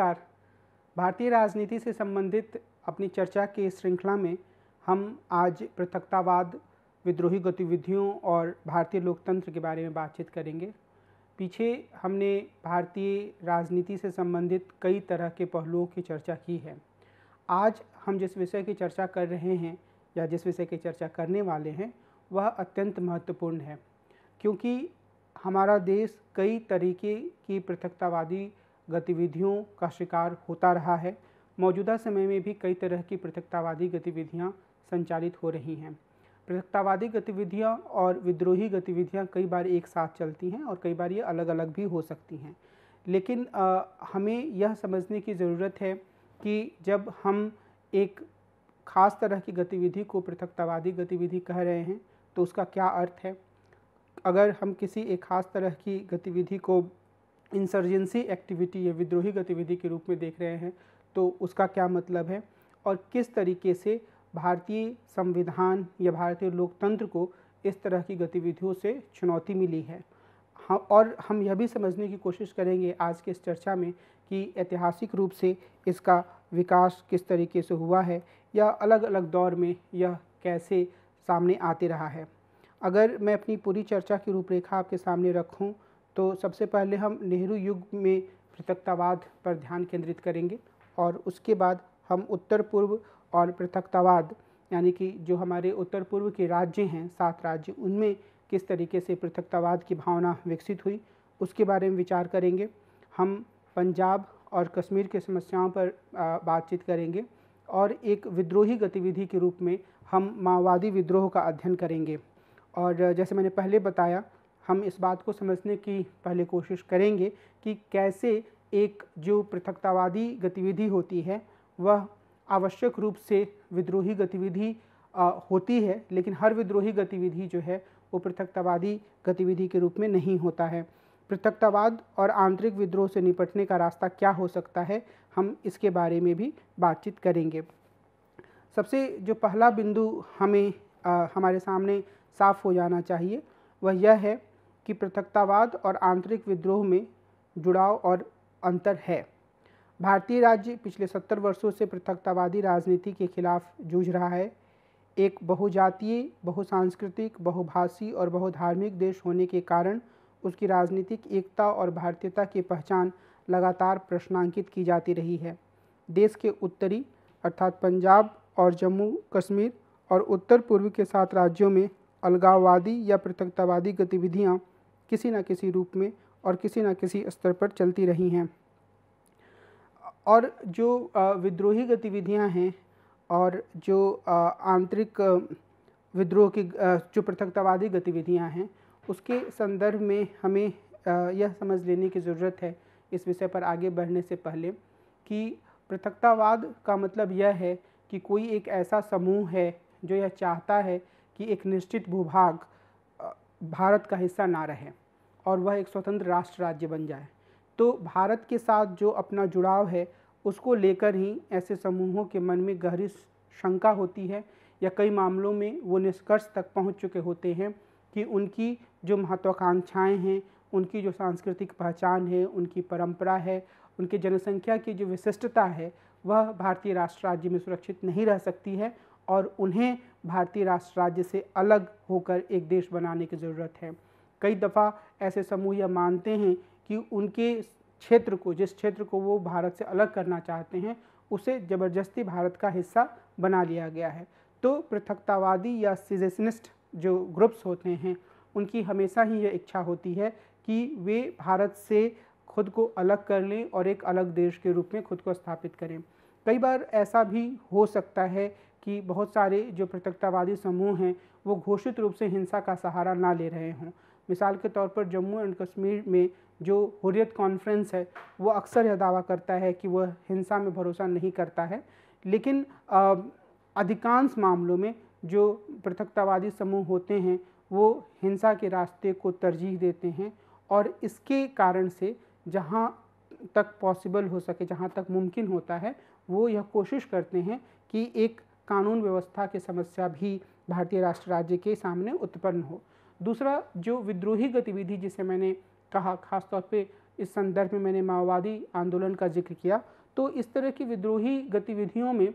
नमस्कार भारतीय राजनीति से संबंधित अपनी चर्चा के श्रृंखला में हम आज पृथकतावाद विद्रोही गतिविधियों और भारतीय लोकतंत्र के बारे में बातचीत करेंगे पीछे हमने भारतीय राजनीति से संबंधित कई तरह के पहलुओं की चर्चा की है आज हम जिस विषय की चर्चा कर रहे हैं या जिस विषय की चर्चा करने वाले हैं वह अत्यंत महत्वपूर्ण है क्योंकि हमारा देश कई तरीके की पृथकतावादी गतिविधियों का शिकार होता रहा है मौजूदा समय में भी कई तरह की पृथकतावादी गतिविधियाँ संचालित हो रही हैं पृथकतावादी गतिविधियाँ और विद्रोही गतिविधियाँ कई बार एक साथ चलती हैं और कई बार ये अलग अलग भी हो सकती हैं लेकिन आ, हमें यह समझने की ज़रूरत है कि जब हम एक ख़ास तरह की गतिविधि को पृथकतावादी गतिविधि कह रहे हैं तो उसका क्या अर्थ है अगर हम किसी एक ख़ास तरह की गतिविधि को इंसर्जेंसी एक्टिविटी या विद्रोही गतिविधि के रूप में देख रहे हैं तो उसका क्या मतलब है और किस तरीके से भारतीय संविधान या भारतीय लोकतंत्र को इस तरह की गतिविधियों से चुनौती मिली है हाँ और हम यह भी समझने की कोशिश करेंगे आज के इस चर्चा में कि ऐतिहासिक रूप से इसका विकास किस तरीके से हुआ है या अलग अलग दौर में यह कैसे सामने आते रहा है अगर मैं अपनी पूरी चर्चा की रूपरेखा आपके सामने रखूं तो सबसे पहले हम नेहरू युग में पृथकतावाद पर ध्यान केंद्रित करेंगे और उसके बाद हम उत्तर पूर्व और पृथकतावाद यानी कि जो हमारे उत्तर पूर्व के राज्य हैं सात राज्य उनमें किस तरीके से पृथकतावाद की भावना विकसित हुई उसके बारे में विचार करेंगे हम पंजाब और कश्मीर के समस्याओं पर बातचीत करेंगे और एक विद्रोही गतिविधि के रूप में हम माओवादी विद्रोह का अध्ययन करेंगे और जैसे मैंने पहले बताया हम इस बात को समझने की पहले कोशिश करेंगे कि कैसे एक जो पृथकतावादी गतिविधि होती है वह आवश्यक रूप से विद्रोही गतिविधि होती है लेकिन हर विद्रोही गतिविधि जो है वो पृथकतावादी गतिविधि के रूप में नहीं होता है पृथकतावाद और आंतरिक विद्रोह से निपटने का रास्ता क्या हो सकता है हम इसके बारे में भी बातचीत करेंगे सबसे जो पहला बिंदु हमें आ, हमारे सामने साफ हो जाना चाहिए वह यह है कि पृथकतावाद और आंतरिक विद्रोह में जुड़ाव और अंतर है भारतीय राज्य पिछले सत्तर वर्षों से पृथकतावादी राजनीति के खिलाफ जूझ रहा है एक बहुजातीय बहुसांस्कृतिक बहुभाषी और बहुधार्मिक देश होने के कारण उसकी राजनीतिक एकता और भारतीयता की पहचान लगातार प्रश्नांकित की जाती रही है देश के उत्तरी अर्थात पंजाब और जम्मू कश्मीर और उत्तर पूर्व के सात राज्यों में अलगाववादी या पृथकतावादी गतिविधियां किसी ना किसी रूप में और किसी ना किसी स्तर पर चलती रही हैं और जो विद्रोही गतिविधियां हैं और जो आंतरिक विद्रोह की जो पृथकतावादी गतिविधियां हैं उसके संदर्भ में हमें यह समझ लेने की ज़रूरत है इस विषय पर आगे बढ़ने से पहले कि पृथकतावाद का मतलब यह है कि कोई एक ऐसा समूह है जो यह चाहता है कि एक निश्चित भूभाग भारत का हिस्सा ना रहे और वह एक स्वतंत्र राष्ट्र राज्य बन जाए तो भारत के साथ जो अपना जुड़ाव है उसको लेकर ही ऐसे समूहों के मन में गहरी शंका होती है या कई मामलों में वो निष्कर्ष तक पहुंच चुके होते हैं कि उनकी जो महत्वाकांक्षाएं हैं उनकी जो सांस्कृतिक पहचान है उनकी परंपरा है उनके जनसंख्या की जो विशिष्टता है वह भारतीय राष्ट्र राज्य में सुरक्षित नहीं रह सकती है और उन्हें भारतीय राष्ट्र राज्य से अलग होकर एक देश बनाने की ज़रूरत है कई दफ़ा ऐसे समूह यह मानते हैं कि उनके क्षेत्र को जिस क्षेत्र को वो भारत से अलग करना चाहते हैं उसे ज़बरदस्ती भारत का हिस्सा बना लिया गया है तो पृथकतावादी या सिजेशनिस्ट जो ग्रुप्स होते हैं उनकी हमेशा ही यह इच्छा होती है कि वे भारत से खुद को अलग कर लें और एक अलग देश के रूप में खुद को स्थापित करें कई बार ऐसा भी हो सकता है कि बहुत सारे जो पृथकतावादी समूह हैं वो घोषित रूप से हिंसा का सहारा ना ले रहे हों मिसाल के तौर पर जम्मू एंड कश्मीर में जो हुरियत कॉन्फ्रेंस है वो अक्सर यह दावा करता है कि वह हिंसा में भरोसा नहीं करता है लेकिन अधिकांश मामलों में जो पृथकतावादी समूह होते हैं वो हिंसा के रास्ते को तरजीह देते हैं और इसके कारण से जहाँ तक पॉसिबल हो सके जहाँ तक मुमकिन होता है वो यह कोशिश करते हैं कि एक कानून व्यवस्था की समस्या भी भारतीय राष्ट्र राज्य के सामने उत्पन्न हो दूसरा जो विद्रोही गतिविधि जिसे मैंने कहा खासतौर पर इस संदर्भ में मैंने माओवादी आंदोलन का जिक्र किया तो इस तरह की विद्रोही गतिविधियों में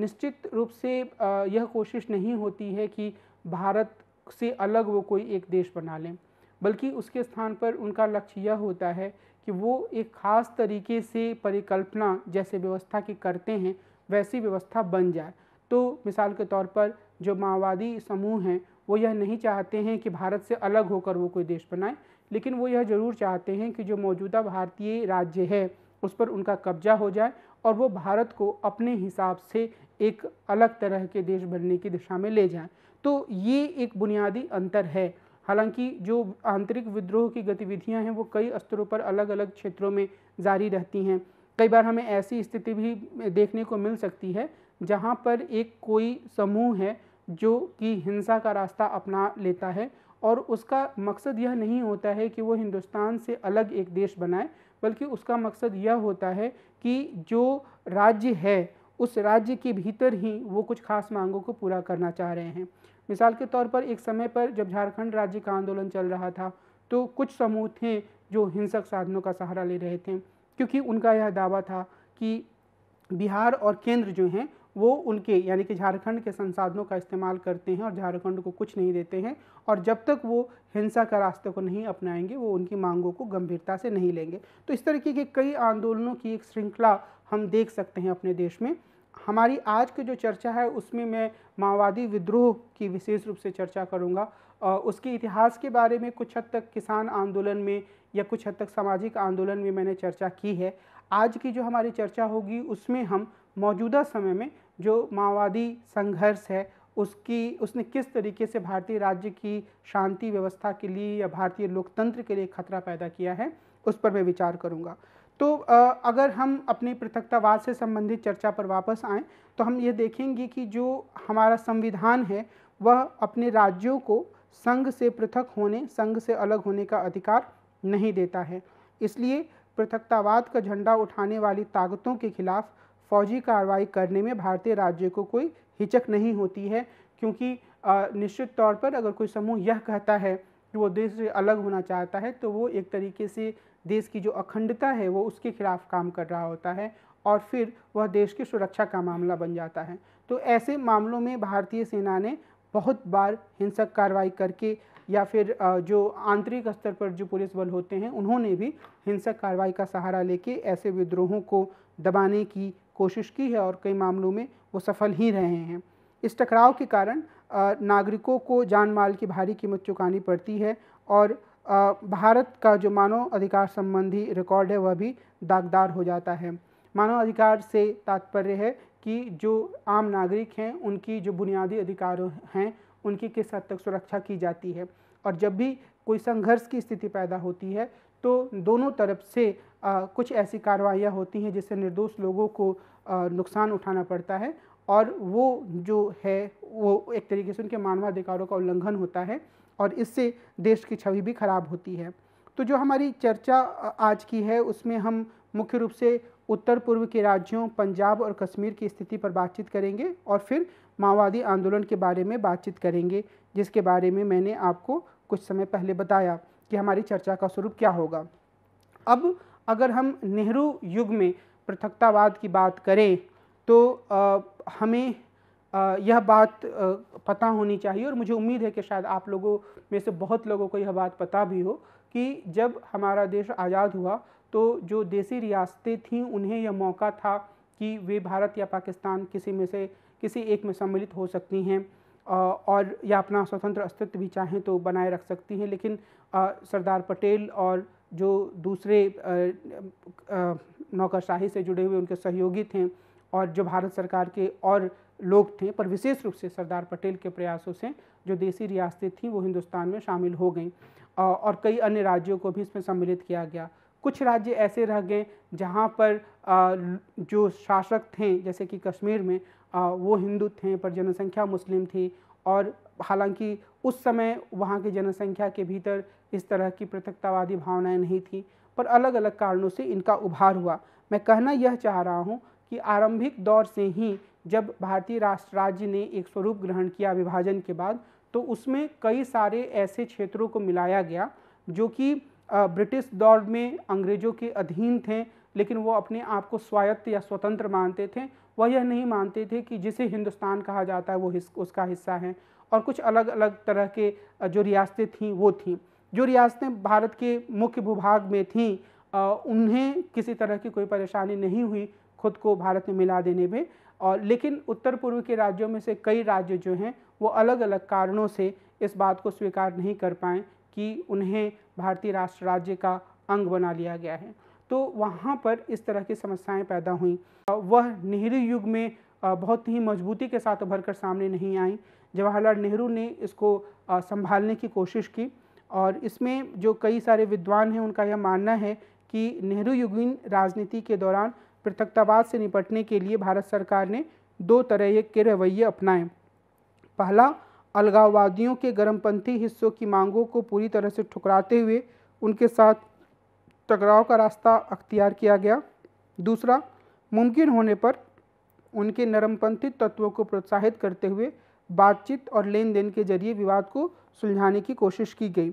निश्चित रूप से यह कोशिश नहीं होती है कि भारत से अलग वो कोई एक देश बना लें बल्कि उसके स्थान पर उनका लक्ष्य यह होता है कि वो एक ख़ास तरीके से परिकल्पना जैसे व्यवस्था की करते हैं वैसी व्यवस्था बन जाए तो मिसाल के तौर पर जो माओवादी समूह हैं वो यह नहीं चाहते हैं कि भारत से अलग होकर वो कोई देश बनाए लेकिन वो यह ज़रूर चाहते हैं कि जो मौजूदा भारतीय राज्य है उस पर उनका कब्जा हो जाए और वो भारत को अपने हिसाब से एक अलग तरह के देश बनने की दिशा में ले जाएं तो ये एक बुनियादी अंतर है हालांकि जो आंतरिक विद्रोह की गतिविधियां हैं वो कई स्तरों पर अलग अलग क्षेत्रों में जारी रहती हैं कई बार हमें ऐसी स्थिति भी देखने को मिल सकती है जहाँ पर एक कोई समूह है जो कि हिंसा का रास्ता अपना लेता है और उसका मकसद यह नहीं होता है कि वो हिंदुस्तान से अलग एक देश बनाए बल्कि उसका मकसद यह होता है कि जो राज्य है उस राज्य के भीतर ही वो कुछ खास मांगों को पूरा करना चाह रहे हैं मिसाल के तौर पर एक समय पर जब झारखंड राज्य का आंदोलन चल रहा था तो कुछ समूह थे जो हिंसक साधनों का सहारा ले रहे थे क्योंकि उनका यह दावा था कि बिहार और केंद्र जो हैं वो उनके यानी कि झारखंड के संसाधनों का इस्तेमाल करते हैं और झारखंड को कुछ नहीं देते हैं और जब तक वो हिंसा का रास्ते को नहीं अपनाएंगे वो उनकी मांगों को गंभीरता से नहीं लेंगे तो इस तरीके के कई आंदोलनों की एक श्रृंखला हम देख सकते हैं अपने देश में हमारी आज की जो चर्चा है उसमें मैं माओवादी विद्रोह की विशेष रूप से चर्चा करूँगा उसके इतिहास के बारे में कुछ हद तक किसान आंदोलन में या कुछ हद तक सामाजिक आंदोलन में मैंने चर्चा की है आज की जो हमारी चर्चा होगी उसमें हम मौजूदा समय में जो माओवादी संघर्ष है उसकी उसने किस तरीके से भारतीय राज्य की शांति व्यवस्था के लिए या भारतीय लोकतंत्र के लिए खतरा पैदा किया है उस पर मैं विचार करूंगा तो अगर हम अपने पृथकतावाद से संबंधित चर्चा पर वापस आएं तो हम ये देखेंगे कि जो हमारा संविधान है वह अपने राज्यों को संघ से पृथक होने संघ से अलग होने का अधिकार नहीं देता है इसलिए पृथकतावाद का झंडा उठाने वाली ताकतों के खिलाफ फौजी कार्रवाई करने में भारतीय राज्य को कोई हिचक नहीं होती है क्योंकि निश्चित तौर पर अगर कोई समूह यह कहता है कि वो देश से अलग होना चाहता है तो वो एक तरीके से देश की जो अखंडता है वो उसके खिलाफ काम कर रहा होता है और फिर वह देश की सुरक्षा का मामला बन जाता है तो ऐसे मामलों में भारतीय सेना ने बहुत बार हिंसक कार्रवाई करके या फिर जो आंतरिक स्तर पर जो पुलिस बल होते हैं उन्होंने भी हिंसक कार्रवाई का सहारा लेके ऐसे विद्रोहों को दबाने की कोशिश की है और कई मामलों में वो सफल ही रहे हैं इस टकराव के कारण नागरिकों को जान माल की भारी कीमत चुकानी पड़ती है और भारत का जो मानव अधिकार संबंधी रिकॉर्ड है वह भी दागदार हो जाता है मानव अधिकार से तात्पर्य है कि जो आम नागरिक हैं उनकी जो बुनियादी अधिकार हैं उनकी किस हद तक सुरक्षा की जाती है और जब भी कोई संघर्ष की स्थिति पैदा होती है तो दोनों तरफ से आ, कुछ ऐसी कार्रवाइयाँ होती हैं जिससे निर्दोष लोगों को आ, नुकसान उठाना पड़ता है और वो जो है वो एक तरीके से उनके मानवाधिकारों का उल्लंघन होता है और इससे देश की छवि भी खराब होती है तो जो हमारी चर्चा आज की है उसमें हम मुख्य रूप से उत्तर पूर्व के राज्यों पंजाब और कश्मीर की स्थिति पर बातचीत करेंगे और फिर माओवादी आंदोलन के बारे में बातचीत करेंगे जिसके बारे में मैंने आपको कुछ समय पहले बताया कि हमारी चर्चा का स्वरूप क्या होगा अब अगर हम नेहरू युग में पृथकतावाद की बात करें तो आ, हमें आ, यह बात आ, पता होनी चाहिए और मुझे उम्मीद है कि शायद आप लोगों में से बहुत लोगों को यह बात पता भी हो कि जब हमारा देश आज़ाद हुआ तो जो देसी रियासतें थीं उन्हें यह मौका था कि वे भारत या पाकिस्तान किसी में से किसी एक में सम्मिलित हो सकती हैं और या अपना स्वतंत्र अस्तित्व भी चाहें तो बनाए रख सकती हैं लेकिन सरदार पटेल और जो दूसरे नौकरशाही से जुड़े हुए उनके सहयोगी थे और जो भारत सरकार के और लोग थे पर विशेष रूप से सरदार पटेल के प्रयासों से जो देसी रियासतें थीं वो हिंदुस्तान में शामिल हो गईं और कई अन्य राज्यों को भी इसमें सम्मिलित किया गया कुछ राज्य ऐसे रह गए जहाँ पर जो शासक थे जैसे कि कश्मीर में वो हिंदू थे पर जनसंख्या मुस्लिम थी और हालांकि उस समय वहाँ की जनसंख्या के भीतर इस तरह की पृथकतावादी भावनाएं नहीं थी पर अलग अलग कारणों से इनका उभार हुआ मैं कहना यह चाह रहा हूँ कि आरंभिक दौर से ही जब भारतीय राष्ट्र राज्य ने एक स्वरूप ग्रहण किया विभाजन के बाद तो उसमें कई सारे ऐसे क्षेत्रों को मिलाया गया जो कि ब्रिटिश दौर में अंग्रेज़ों के अधीन थे लेकिन वो अपने आप को स्वायत्त या स्वतंत्र मानते थे वह यह नहीं मानते थे कि जिसे हिंदुस्तान कहा जाता है वो हिस, उसका हिस्सा है और कुछ अलग अलग तरह के जो रियासतें थीं वो थीं जो रियासतें भारत के मुख्य भूभाग में थीं उन्हें किसी तरह की कोई परेशानी नहीं हुई खुद को भारत में मिला देने में और लेकिन उत्तर पूर्व के राज्यों में से कई राज्य जो हैं वो अलग अलग कारणों से इस बात को स्वीकार नहीं कर पाए कि उन्हें भारतीय राष्ट्र राज्य का अंग बना लिया गया है तो वहाँ पर इस तरह की समस्याएं पैदा हुई वह नेहरू युग में बहुत ही मजबूती के साथ उभर कर सामने नहीं आई जवाहरलाल नेहरू ने इसको संभालने की कोशिश की और इसमें जो कई सारे विद्वान हैं उनका यह मानना है कि नेहरू युगीन राजनीति के दौरान पृथकतावाद से निपटने के लिए भारत सरकार ने दो तरह के रवैये अपनाए पहला अलगाववादियों के गर्मपंथी हिस्सों की मांगों को पूरी तरह से ठुकराते हुए उनके साथ टकराव का रास्ता अख्तियार किया गया दूसरा मुमकिन होने पर उनके नरमपंथी तत्वों को प्रोत्साहित करते हुए बातचीत और लेन देन के जरिए विवाद को सुलझाने की कोशिश की गई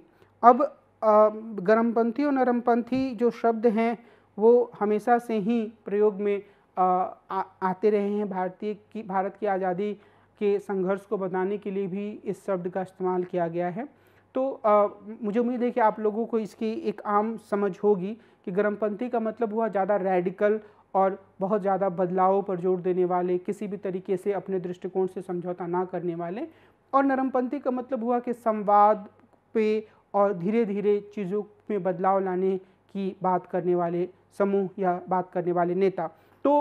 अब गर्मपंथी और नरमपंथी जो शब्द हैं वो हमेशा से ही प्रयोग में आ, आ, आते रहे हैं भारतीय की भारत की आज़ादी के संघर्ष को बताने के लिए भी इस शब्द का इस्तेमाल किया गया है तो आ, मुझे उम्मीद है कि आप लोगों को इसकी एक आम समझ होगी कि गर्मपंथी का मतलब हुआ ज़्यादा रेडिकल और बहुत ज़्यादा बदलाव पर जोर देने वाले किसी भी तरीके से अपने दृष्टिकोण से समझौता ना करने वाले और नरमपंथी का मतलब हुआ कि संवाद पे और धीरे धीरे चीज़ों में बदलाव लाने की बात करने वाले समूह या बात करने वाले नेता तो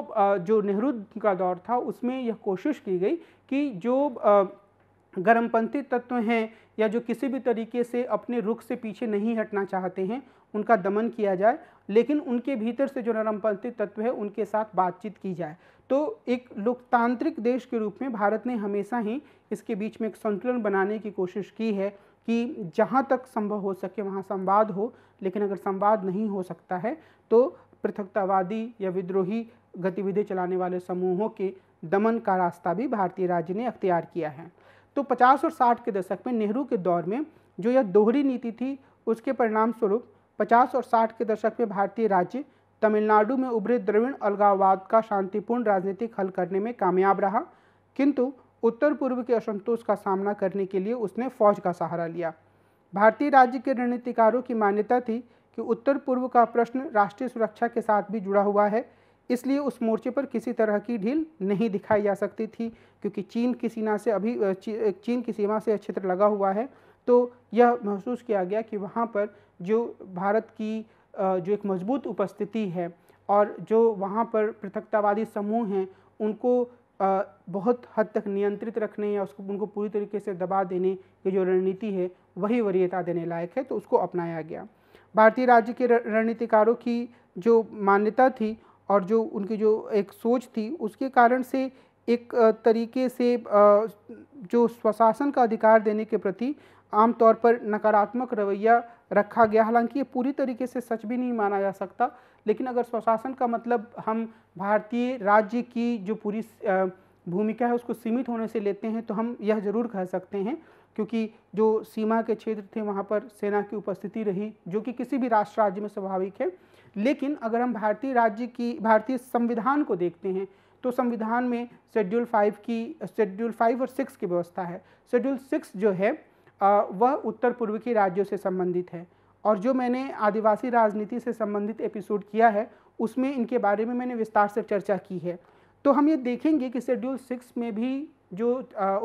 जो नेहरू का दौर था उसमें यह कोशिश की गई कि जो गर्मपंथी तत्व हैं या जो किसी भी तरीके से अपने रुख से पीछे नहीं हटना चाहते हैं उनका दमन किया जाए लेकिन उनके भीतर से जो नरमपंथी तत्व है उनके साथ बातचीत की जाए तो एक लोकतांत्रिक देश के रूप में भारत ने हमेशा ही इसके बीच में एक संतुलन बनाने की कोशिश की है कि जहाँ तक संभव हो सके वहाँ संवाद हो लेकिन अगर संवाद नहीं हो सकता है तो पृथकतावादी या विद्रोही गतिविधि चलाने वाले समूहों के दमन का रास्ता भी भारतीय राज्य ने अख्तियार किया है तो 50 और 60 के दशक में नेहरू के दौर में जो यह दोहरी नीति थी उसके परिणाम स्वरूप 50 और 60 के दशक में भारतीय राज्य तमिलनाडु में उभरे द्रविण अलगाववाद का शांतिपूर्ण राजनीतिक हल करने में कामयाब रहा किंतु उत्तर पूर्व के असंतोष का सामना करने के लिए उसने फौज का सहारा लिया भारतीय राज्य के रणनीतिकारों की मान्यता थी कि उत्तर पूर्व का प्रश्न राष्ट्रीय सुरक्षा के साथ भी जुड़ा हुआ है इसलिए उस मोर्चे पर किसी तरह की ढील नहीं दिखाई जा सकती थी क्योंकि चीन की सीमा से अभी चीन की सीमा से क्षेत्र लगा हुआ है तो यह महसूस किया गया कि वहाँ पर जो भारत की जो एक मजबूत उपस्थिति है और जो वहाँ पर पृथकतावादी समूह हैं उनको बहुत हद तक नियंत्रित रखने या उसको उनको पूरी तरीके से दबा देने की जो रणनीति है वही वरीयता देने लायक है तो उसको अपनाया गया भारतीय राज्य के रणनीतिकारों की जो मान्यता थी और जो उनकी जो एक सोच थी उसके कारण से एक तरीके से जो स्वशासन का अधिकार देने के प्रति आमतौर पर नकारात्मक रवैया रखा गया हालांकि ये पूरी तरीके से सच भी नहीं माना जा सकता लेकिन अगर स्वशासन का मतलब हम भारतीय राज्य की जो पूरी भूमिका है उसको सीमित होने से लेते हैं तो हम यह जरूर कह सकते हैं क्योंकि जो सीमा के क्षेत्र थे वहाँ पर सेना की उपस्थिति रही जो कि किसी भी राष्ट्र राज्य में स्वाभाविक है लेकिन अगर हम भारतीय राज्य की भारतीय संविधान को देखते हैं तो संविधान में शेड्यूल फाइव की शेड्यूल फाइव और सिक्स की व्यवस्था है शेड्यूल सिक्स जो है वह उत्तर पूर्व के राज्यों से संबंधित है और जो मैंने आदिवासी राजनीति से संबंधित एपिसोड किया है उसमें इनके बारे में मैंने विस्तार से चर्चा की है तो हम ये देखेंगे कि शेड्यूल सिक्स में भी जो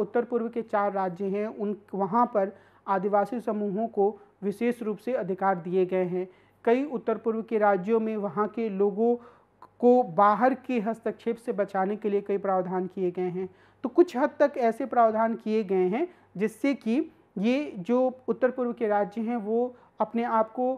उत्तर पूर्व के चार राज्य हैं उन वहाँ पर आदिवासी समूहों को विशेष रूप से अधिकार दिए गए हैं कई उत्तर पूर्व के राज्यों में वहाँ के लोगों को बाहर के हस्तक्षेप से बचाने के लिए कई प्रावधान किए गए हैं तो कुछ हद तक ऐसे प्रावधान किए गए हैं जिससे कि ये जो उत्तर पूर्व के राज्य हैं वो अपने आप को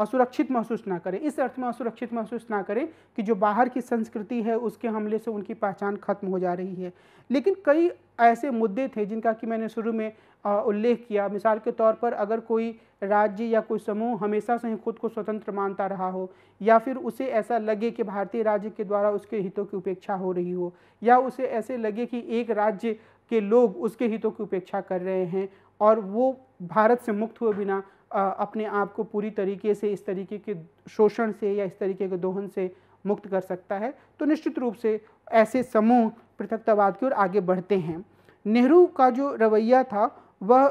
असुरक्षित महसूस ना करें इस अर्थ में असुरक्षित महसूस ना करें कि जो बाहर की संस्कृति है उसके हमले से उनकी पहचान खत्म हो जा रही है लेकिन कई ऐसे मुद्दे थे जिनका कि मैंने शुरू में उल्लेख किया मिसाल के तौर पर अगर कोई राज्य या कोई समूह हमेशा से ही खुद को स्वतंत्र मानता रहा हो या फिर उसे ऐसा लगे कि भारतीय राज्य के द्वारा उसके हितों की उपेक्षा हो रही हो या उसे ऐसे लगे कि एक राज्य के लोग उसके हितों की उपेक्षा कर रहे हैं और वो भारत से मुक्त हुए बिना अपने आप को पूरी तरीके से इस तरीके के शोषण से या इस तरीके के दोहन से मुक्त कर सकता है तो निश्चित रूप से ऐसे समूह पृथकतावाद की ओर आगे बढ़ते हैं नेहरू का जो रवैया था वह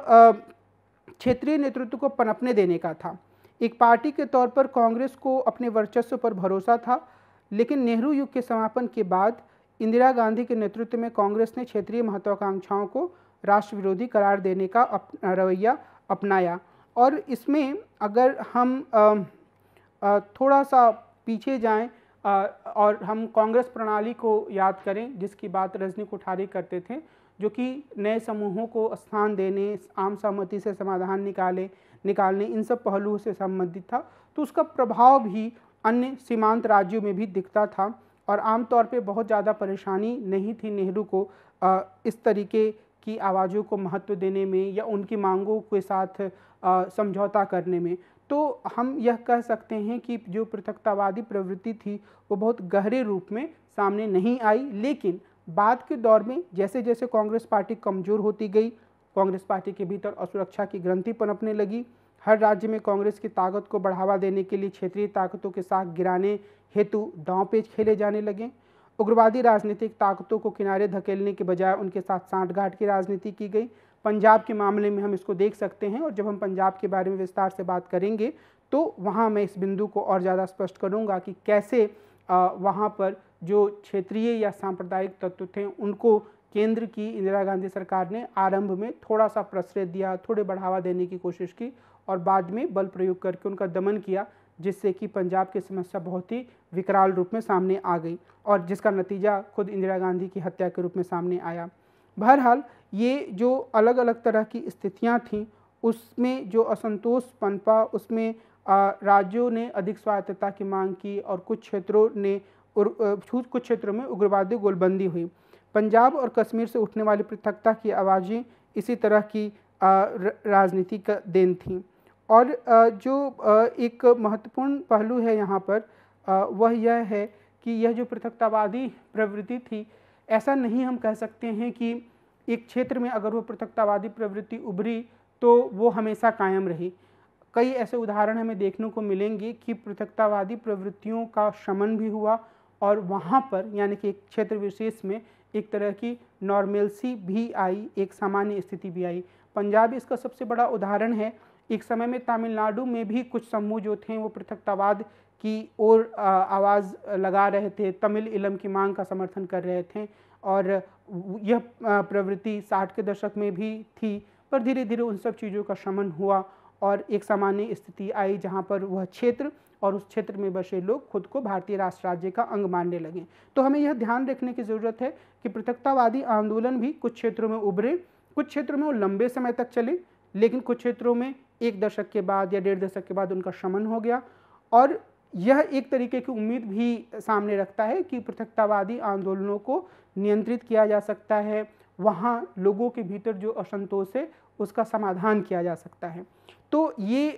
क्षेत्रीय नेतृत्व को पनपने देने का था एक पार्टी के तौर पर कांग्रेस को अपने वर्चस्व पर भरोसा था लेकिन नेहरू युग के समापन के बाद इंदिरा गांधी के नेतृत्व में कांग्रेस ने क्षेत्रीय महत्वाकांक्षाओं को राष्ट्र विरोधी करार देने का अप, रवैया अपनाया और इसमें अगर हम आ, आ, थोड़ा सा पीछे जाएं और हम कांग्रेस प्रणाली को याद करें जिसकी बात रजनी कोठारी करते थे जो कि नए समूहों को स्थान देने आम सहमति से समाधान निकाले निकालने इन सब पहलुओं से संबंधित था तो उसका प्रभाव भी अन्य सीमांत राज्यों में भी दिखता था और आमतौर पे बहुत ज़्यादा परेशानी नहीं थी नेहरू को इस तरीके की आवाज़ों को महत्व देने में या उनकी मांगों के साथ समझौता करने में तो हम यह कह सकते हैं कि जो पृथकतावादी प्रवृत्ति थी वो बहुत गहरे रूप में सामने नहीं आई लेकिन बाद के दौर में जैसे जैसे कांग्रेस पार्टी कमजोर होती गई कांग्रेस पार्टी के भीतर असुरक्षा की ग्रंथि पनपने लगी हर राज्य में कांग्रेस की ताकत को बढ़ावा देने के लिए क्षेत्रीय ताकतों के साथ गिराने हेतु दाँव पेज खेले जाने लगे उग्रवादी राजनीतिक ताकतों को किनारे धकेलने के बजाय उनके साथ सांठगांठ की राजनीति की गई पंजाब के मामले में हम इसको देख सकते हैं और जब हम पंजाब के बारे में विस्तार से बात करेंगे तो वहाँ मैं इस बिंदु को और ज़्यादा स्पष्ट करूँगा कि कैसे वहाँ पर जो क्षेत्रीय या सांप्रदायिक तत्व थे उनको केंद्र की इंदिरा गांधी सरकार ने आरंभ में थोड़ा सा प्रश्रय दिया थोड़े बढ़ावा देने की कोशिश की और बाद में बल प्रयोग करके उनका दमन किया जिससे कि पंजाब की समस्या बहुत ही विकराल रूप में सामने आ गई और जिसका नतीजा खुद इंदिरा गांधी की हत्या के रूप में सामने आया बहरहाल ये जो अलग अलग तरह की स्थितियाँ थीं उसमें जो असंतोष पनपा उसमें राज्यों ने अधिक स्वायत्तता की मांग की और कुछ क्षेत्रों ने कुछ क्षेत्रों में उग्रवादी गोलबंदी हुई पंजाब और कश्मीर से उठने वाली पृथकता की आवाज़ें इसी तरह की राजनीति का देन थी और जो एक महत्वपूर्ण पहलू है यहाँ पर वह यह है कि यह जो पृथकतावादी प्रवृत्ति थी ऐसा नहीं हम कह सकते हैं कि एक क्षेत्र में अगर वो पृथकतावादी प्रवृत्ति उभरी तो वो हमेशा कायम रही कई ऐसे उदाहरण हमें देखने को मिलेंगे कि पृथकतावादी प्रवृत्तियों का शमन भी हुआ और वहाँ पर यानी कि एक क्षेत्र विशेष में एक तरह की नॉर्मेलसी भी आई एक सामान्य स्थिति भी आई पंजाब इसका सबसे बड़ा उदाहरण है एक समय में तमिलनाडु में भी कुछ समूह जो थे वो पृथकतावाद की ओर आवाज़ लगा रहे थे तमिल इलम की मांग का समर्थन कर रहे थे और यह प्रवृत्ति साठ के दशक में भी थी पर धीरे धीरे उन सब चीज़ों का शमन हुआ और एक सामान्य स्थिति आई जहाँ पर वह क्षेत्र और उस क्षेत्र में बसे लोग खुद को भारतीय राष्ट्र राज्य का अंग मानने लगे तो हमें यह ध्यान रखने की ज़रूरत है कि पृथकतावादी आंदोलन भी कुछ क्षेत्रों में उभरे कुछ क्षेत्रों में वो लंबे समय तक चले लेकिन कुछ क्षेत्रों में एक दशक के बाद या डेढ़ दशक के बाद उनका शमन हो गया और यह एक तरीके की उम्मीद भी सामने रखता है कि पृथकतावादी आंदोलनों को नियंत्रित किया जा सकता है वहाँ लोगों के भीतर जो असंतोष है उसका समाधान किया जा सकता है तो ये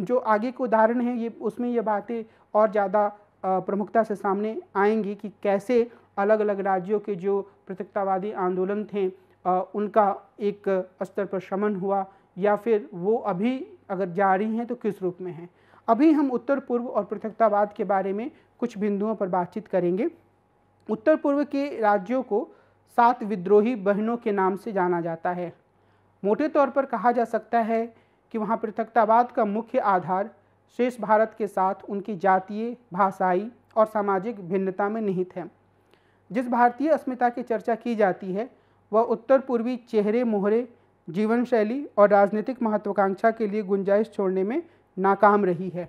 जो आगे के उदाहरण हैं ये उसमें ये बातें और ज़्यादा प्रमुखता से सामने आएंगी कि कैसे अलग अलग राज्यों के जो पृथकतावादी आंदोलन थे उनका एक स्तर पर शमन हुआ या फिर वो अभी अगर जारी हैं तो किस रूप में हैं अभी हम उत्तर पूर्व और पृथकतावाद के बारे में कुछ बिंदुओं पर बातचीत करेंगे उत्तर पूर्व के राज्यों को सात विद्रोही बहनों के नाम से जाना जाता है मोटे तौर पर कहा जा सकता है कि वहाँ पृथकतावाद का मुख्य आधार शेष भारत के साथ उनकी जातीय भाषाई और सामाजिक भिन्नता में निहित है जिस भारतीय अस्मिता की चर्चा की जाती है वह उत्तर पूर्वी चेहरे मोहरे जीवन शैली और राजनीतिक महत्वाकांक्षा के लिए गुंजाइश छोड़ने में नाकाम रही है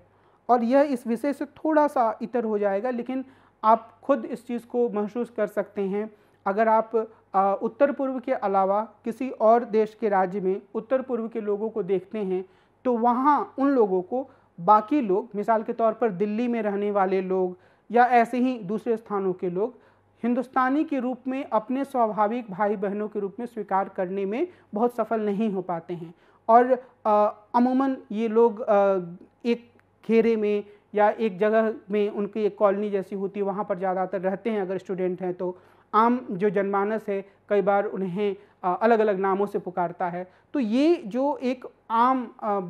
और यह इस विषय से थोड़ा सा इतर हो जाएगा लेकिन आप खुद इस चीज़ को महसूस कर सकते हैं अगर आप उत्तर पूर्व के अलावा किसी और देश के राज्य में उत्तर पूर्व के लोगों को देखते हैं तो वहाँ उन लोगों को बाकी लोग मिसाल के तौर पर दिल्ली में रहने वाले लोग या ऐसे ही दूसरे स्थानों के लोग हिंदुस्तानी के रूप में अपने स्वाभाविक भाई बहनों के रूप में स्वीकार करने में बहुत सफल नहीं हो पाते हैं और अमूमन ये लोग आ, एक घेरे में या एक जगह में उनकी एक कॉलोनी जैसी होती है वहाँ पर ज़्यादातर रहते हैं अगर स्टूडेंट हैं तो आम जो जनमानस है कई बार उन्हें अलग अलग नामों से पुकारता है तो ये जो एक आम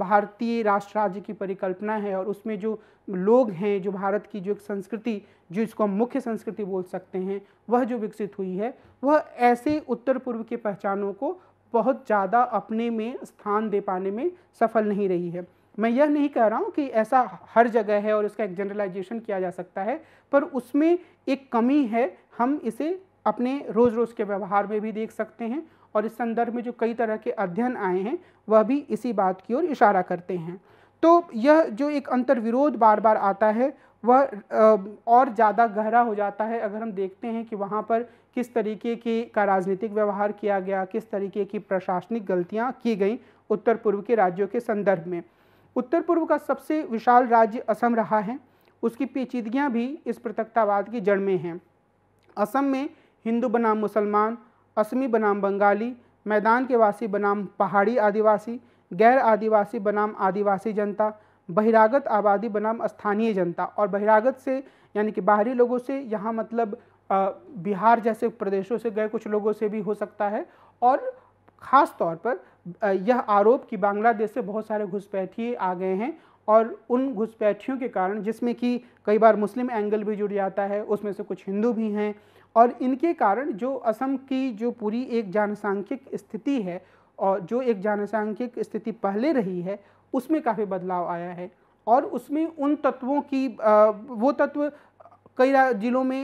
भारतीय राष्ट्र राज्य की परिकल्पना है और उसमें जो लोग हैं जो भारत की जो एक संस्कृति जो इसको हम मुख्य संस्कृति बोल सकते हैं वह जो विकसित हुई है वह ऐसे उत्तर पूर्व के पहचानों को बहुत ज़्यादा अपने में स्थान दे पाने में सफल नहीं रही है मैं यह नहीं कह रहा हूँ कि ऐसा हर जगह है और इसका एक जनरलाइजेशन किया जा सकता है पर उसमें एक कमी है हम इसे अपने रोज़ रोज़ के व्यवहार में भी देख सकते हैं और इस संदर्भ में जो कई तरह के अध्ययन आए हैं वह भी इसी बात की ओर इशारा करते हैं तो यह जो एक अंतर्विरोध बार बार आता है वह और ज़्यादा गहरा हो जाता है अगर हम देखते हैं कि वहाँ पर किस तरीके के का राजनीतिक व्यवहार किया गया किस तरीके की प्रशासनिक गलतियाँ की गई उत्तर पूर्व के राज्यों के संदर्भ में उत्तर पूर्व का सबसे विशाल राज्य असम रहा है उसकी पेचीदगियाँ भी इस पृथकतावाद की जड़ में हैं असम में हिंदू बनाम मुसलमान असमी बनाम बंगाली मैदान के वासी बनाम पहाड़ी आदिवासी गैर आदिवासी बनाम आदिवासी जनता बहिरागत आबादी बनाम स्थानीय जनता और बहिरागत से यानी कि बाहरी लोगों से यहाँ मतलब बिहार जैसे प्रदेशों से गए कुछ लोगों से भी हो सकता है और ख़ास तौर पर यह आरोप कि बांग्लादेश से बहुत सारे घुसपैठिए आ गए हैं और उन घुसपैठियों के कारण जिसमें कि कई बार मुस्लिम एंगल भी जुड़ जाता है उसमें से कुछ हिंदू भी हैं और इनके कारण जो असम की जो पूरी एक जनसांख्यिक स्थिति है और जो एक जनसांख्यिक स्थिति पहले रही है उसमें काफ़ी बदलाव आया है और उसमें उन तत्वों की वो तत्व कई जिलों में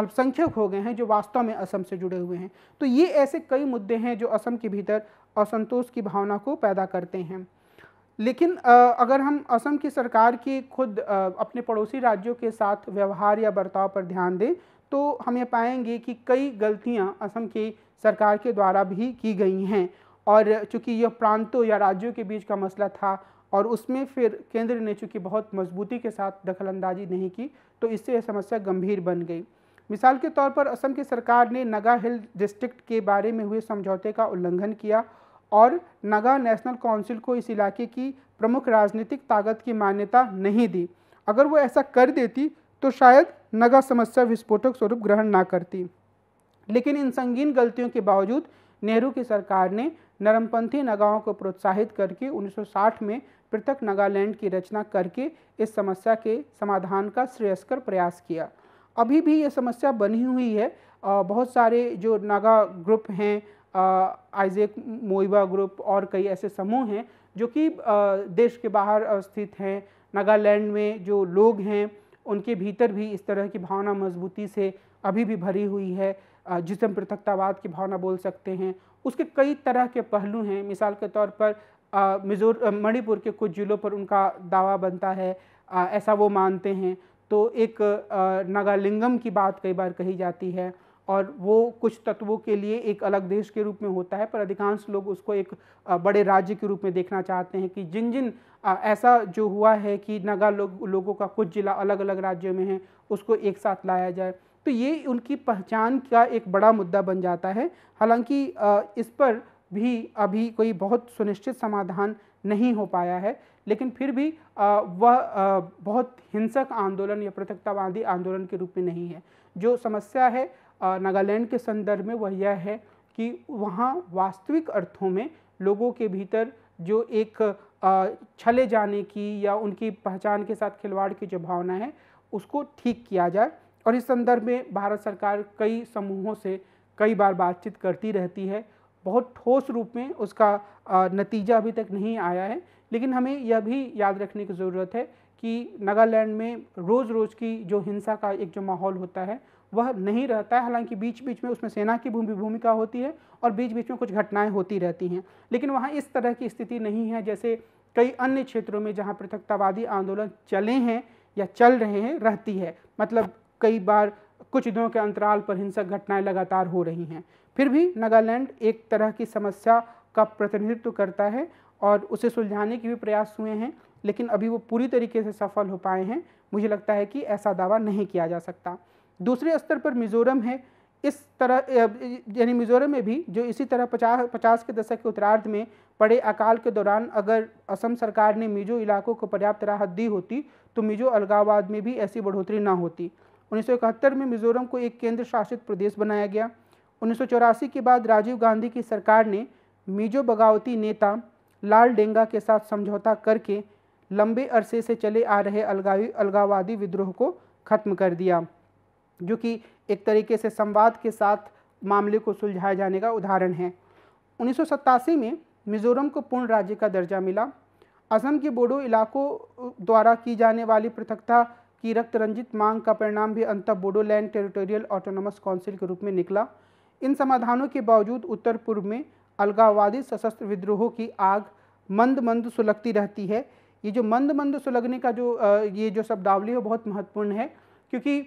अल्पसंख्यक हो गए हैं जो वास्तव में असम से जुड़े हुए हैं तो ये ऐसे कई मुद्दे हैं जो असम के भीतर असंतोष की भावना को पैदा करते हैं लेकिन अगर हम असम की सरकार के खुद अपने पड़ोसी राज्यों के साथ व्यवहार या बर्ताव पर ध्यान दें तो हम ये पाएंगे कि कई गलतियां असम की सरकार के द्वारा भी की गई हैं और चूँकि यह प्रांतों या राज्यों के बीच का मसला था और उसमें फिर केंद्र ने चूँकि बहुत मजबूती के साथ दखलंदाजी नहीं की तो इससे यह समस्या गंभीर बन गई मिसाल के तौर पर असम की सरकार ने नगा हिल डिस्ट्रिक्ट के बारे में हुए समझौते का उल्लंघन किया और नगा नेशनल काउंसिल को इस इलाके की प्रमुख राजनीतिक ताकत की मान्यता नहीं दी अगर वो ऐसा कर देती तो शायद नगा समस्या विस्फोटक स्वरूप ग्रहण ना करती लेकिन इन संगीन गलतियों के बावजूद नेहरू की सरकार ने नरमपंथी नगाओं को प्रोत्साहित करके 1960 में पृथक नागालैंड की रचना करके इस समस्या के समाधान का श्रेयस्कर प्रयास किया अभी भी ये समस्या बनी हुई है बहुत सारे जो नागा ग्रुप हैं आइजेक मोइबा ग्रुप और कई ऐसे समूह हैं जो कि देश के बाहर स्थित हैं नागालैंड में जो लोग हैं उनके भीतर भी इस तरह की भावना मजबूती से अभी भी भरी हुई है जिसम पृथकतावाद की भावना बोल सकते हैं उसके कई तरह के पहलू हैं मिसाल के तौर पर मिजोर मणिपुर के कुछ ज़िलों पर उनका दावा बनता है आ, ऐसा वो मानते हैं तो एक नागालिंगम की बात कई बार कही जाती है और वो कुछ तत्वों के लिए एक अलग देश के रूप में होता है पर अधिकांश लोग उसको एक बड़े राज्य के रूप में देखना चाहते हैं कि जिन जिन ऐसा जो हुआ है कि नगा लो, लोगों का कुछ ज़िला अलग अलग राज्यों में है उसको एक साथ लाया जाए तो ये उनकी पहचान का एक बड़ा मुद्दा बन जाता है हालांकि इस पर भी अभी कोई बहुत सुनिश्चित समाधान नहीं हो पाया है लेकिन फिर भी वह बहुत हिंसक आंदोलन या पृथकतावादी आंदोलन के रूप में नहीं है जो समस्या है नागालैंड के संदर्भ में वह यह है कि वहाँ वास्तविक अर्थों में लोगों के भीतर जो एक छले जाने की या उनकी पहचान के साथ खिलवाड़ की जो भावना है उसको ठीक किया जाए और इस संदर्भ में भारत सरकार कई समूहों से कई बार बातचीत करती रहती है बहुत ठोस रूप में उसका नतीजा अभी तक नहीं आया है लेकिन हमें यह भी याद रखने की ज़रूरत है कि नागालैंड में रोज़ रोज़ की जो हिंसा का एक जो माहौल होता है वह नहीं रहता है हालांकि बीच बीच में उसमें सेना की भूमि भूमिका होती है और बीच बीच में कुछ घटनाएं होती रहती हैं लेकिन वहाँ इस तरह की स्थिति नहीं है जैसे कई अन्य क्षेत्रों में जहाँ पृथकतावादी आंदोलन चले हैं या चल रहे हैं रहती है मतलब कई बार कुछ दिनों के अंतराल पर हिंसक घटनाएं लगातार हो रही हैं फिर भी नागालैंड एक तरह की समस्या का प्रतिनिधित्व करता है और उसे सुलझाने के भी प्रयास हुए हैं लेकिन अभी वो पूरी तरीके से सफल हो पाए हैं मुझे लगता है कि ऐसा दावा नहीं किया जा सकता दूसरे स्तर पर मिज़ोरम है इस तरह यानी मिज़ोरम में भी जो इसी तरह पचास पचास के दशक के उत्तरार्ध में पड़े अकाल के दौरान अगर असम सरकार ने मिजो इलाकों को पर्याप्त राहत दी होती तो मिजो अलगाववाद में भी ऐसी बढ़ोतरी ना होती उन्नीस में मिज़ोरम को एक केंद्र शासित प्रदेश बनाया गया उन्नीस के बाद राजीव गांधी की सरकार ने मिजो बगावती नेता लाल डेंगा के साथ समझौता करके लंबे अरसे से चले आ रहे अलगावी अलगावादी विद्रोह को खत्म कर दिया जो कि एक तरीके से संवाद के साथ मामले को सुलझाए जाने का उदाहरण है उन्नीस में मिज़ोरम को पूर्ण राज्य का दर्जा मिला असम के बोडो इलाकों द्वारा की जाने वाली पृथकता की रक्त रंजित मांग का परिणाम भी अंत बोडोलैंड टेरिटोरियल ऑटोनोमस काउंसिल के रूप में निकला इन समाधानों के बावजूद उत्तर पूर्व में अलगाववादी सशस्त्र विद्रोहों की आग मंद मंद सुलगती रहती है ये जो मंद मंद सुलगने का जो ये जो शब्दावली है बहुत महत्वपूर्ण है क्योंकि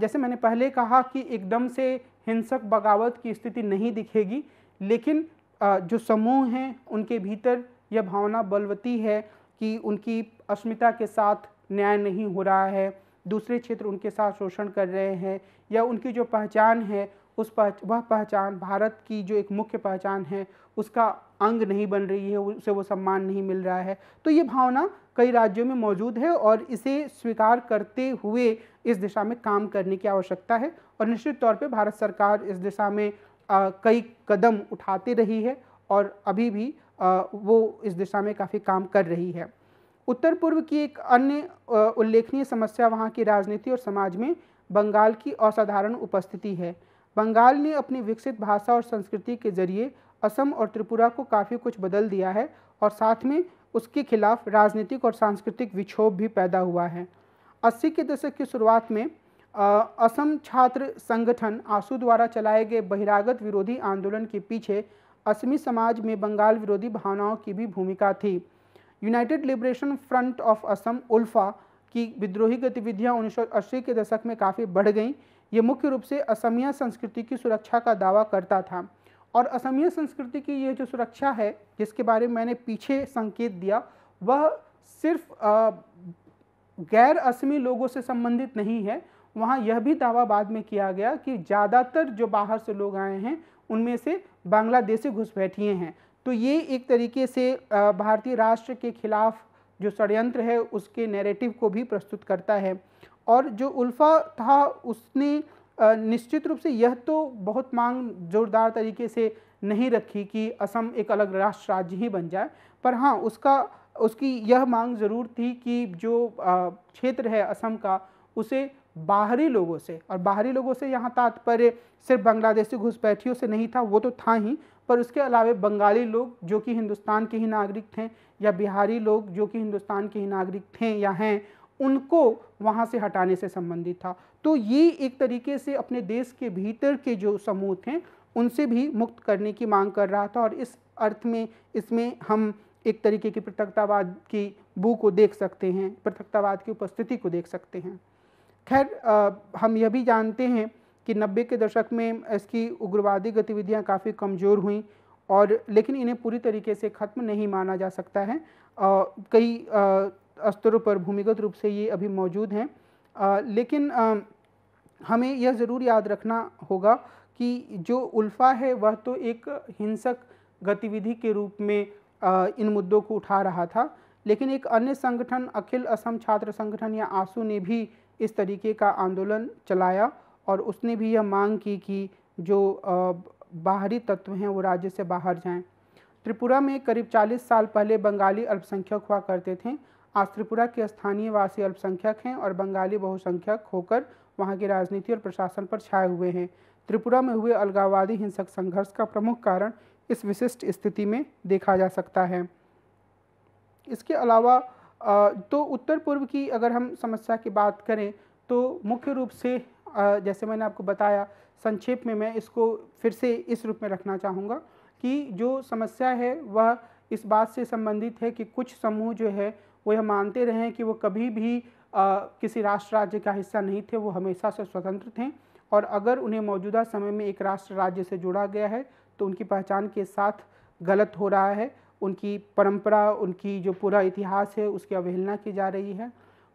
जैसे मैंने पहले कहा कि एकदम से हिंसक बगावत की स्थिति नहीं दिखेगी लेकिन जो समूह हैं उनके भीतर यह भावना बलवती है कि उनकी अस्मिता के साथ न्याय नहीं हो रहा है दूसरे क्षेत्र उनके साथ शोषण कर रहे हैं या उनकी जो पहचान है उस पहच वह पहचान भारत की जो एक मुख्य पहचान है उसका अंग नहीं बन रही है उसे वो सम्मान नहीं मिल रहा है तो ये भावना कई राज्यों में मौजूद है और इसे स्वीकार करते हुए इस दिशा में काम करने की आवश्यकता है और निश्चित तौर पर भारत सरकार इस दिशा में आ, कई कदम उठाते रही है और अभी भी आ, वो इस दिशा में काफ़ी काम कर रही है उत्तर पूर्व की एक अन्य उल्लेखनीय समस्या वहाँ की राजनीति और समाज में बंगाल की असाधारण उपस्थिति है बंगाल ने अपनी विकसित भाषा और संस्कृति के जरिए असम और त्रिपुरा को काफ़ी कुछ बदल दिया है और साथ में उसके खिलाफ राजनीतिक और सांस्कृतिक विक्षोभ भी पैदा हुआ है अस्सी के दशक की शुरुआत में असम छात्र संगठन आंसू द्वारा चलाए गए बहिरागत विरोधी आंदोलन के पीछे असमी समाज में बंगाल विरोधी भावनाओं की भी भूमिका थी United Liberation Front of Assam ULFA की विद्रोही गतिविधियां 1980 के दशक में काफ़ी बढ़ गईं ये मुख्य रूप से असमिया संस्कृति की सुरक्षा का दावा करता था और असमीय संस्कृति की ये जो सुरक्षा है जिसके बारे में मैंने पीछे संकेत दिया वह सिर्फ गैर असमी लोगों से संबंधित नहीं है वहाँ यह भी दावा बाद में किया गया कि ज़्यादातर जो बाहर से लोग आए हैं उनमें से बांग्लादेशी घुसपैठिए हैं तो ये एक तरीके से भारतीय राष्ट्र के खिलाफ जो षडयंत्र है उसके नैरेटिव को भी प्रस्तुत करता है और जो उल्फा था उसने निश्चित रूप से यह तो बहुत मांग जोरदार तरीके से नहीं रखी कि असम एक अलग राष्ट्र राज्य ही बन जाए पर हाँ उसका उसकी यह मांग ज़रूर थी कि जो क्षेत्र है असम का उसे बाहरी लोगों से और बाहरी लोगों से यहाँ तात्पर्य सिर्फ बांग्लादेशी घुसपैठियों से नहीं था वो तो था ही पर उसके अलावे बंगाली लोग जो कि हिंदुस्तान के ही नागरिक थे या बिहारी लोग जो कि हिंदुस्तान के ही नागरिक थे या हैं उनको वहाँ से हटाने से संबंधित था तो ये एक तरीके से अपने देश के भीतर के जो समूह थे उनसे भी मुक्त करने की मांग कर रहा था और इस अर्थ में इसमें हम एक तरीके की पृथकतावाद की बू को देख सकते हैं पृथकतावाद की उपस्थिति को देख सकते हैं खैर हम यह भी जानते हैं कि नब्बे के दशक में इसकी उग्रवादी गतिविधियां काफ़ी कमज़ोर हुई और लेकिन इन्हें पूरी तरीके से ख़त्म नहीं माना जा सकता है आ, कई स्तरों पर भूमिगत रूप से ये अभी मौजूद हैं लेकिन आ, हमें यह ज़रूर याद रखना होगा कि जो उल्फा है वह तो एक हिंसक गतिविधि के रूप में इन मुद्दों को उठा रहा था लेकिन एक अन्य संगठन अखिल असम छात्र संगठन या आंसू ने भी इस तरीके का आंदोलन चलाया और उसने भी यह मांग की कि जो बाहरी तत्व हैं वो राज्य से बाहर जाएं। त्रिपुरा में करीब 40 साल पहले बंगाली अल्पसंख्यक हुआ करते थे आज त्रिपुरा के स्थानीय वासी अल्पसंख्यक हैं और बंगाली बहुसंख्यक होकर वहाँ की राजनीति और प्रशासन पर छाए हुए हैं त्रिपुरा में हुए अलगावादी हिंसक संघर्ष का प्रमुख कारण इस विशिष्ट स्थिति में देखा जा सकता है इसके अलावा तो उत्तर पूर्व की अगर हम समस्या की बात करें तो मुख्य रूप से जैसे मैंने आपको बताया संक्षेप में मैं इसको फिर से इस रूप में रखना चाहूँगा कि जो समस्या है वह इस बात से संबंधित है कि कुछ समूह जो है वो यह मानते रहें कि वो कभी भी किसी राष्ट्र राज्य का हिस्सा नहीं थे वो हमेशा से स्वतंत्र थे और अगर उन्हें मौजूदा समय में एक राष्ट्र राज्य से जोड़ा गया है तो उनकी पहचान के साथ गलत हो रहा है उनकी परंपरा उनकी जो पूरा इतिहास है उसकी अवहेलना की जा रही है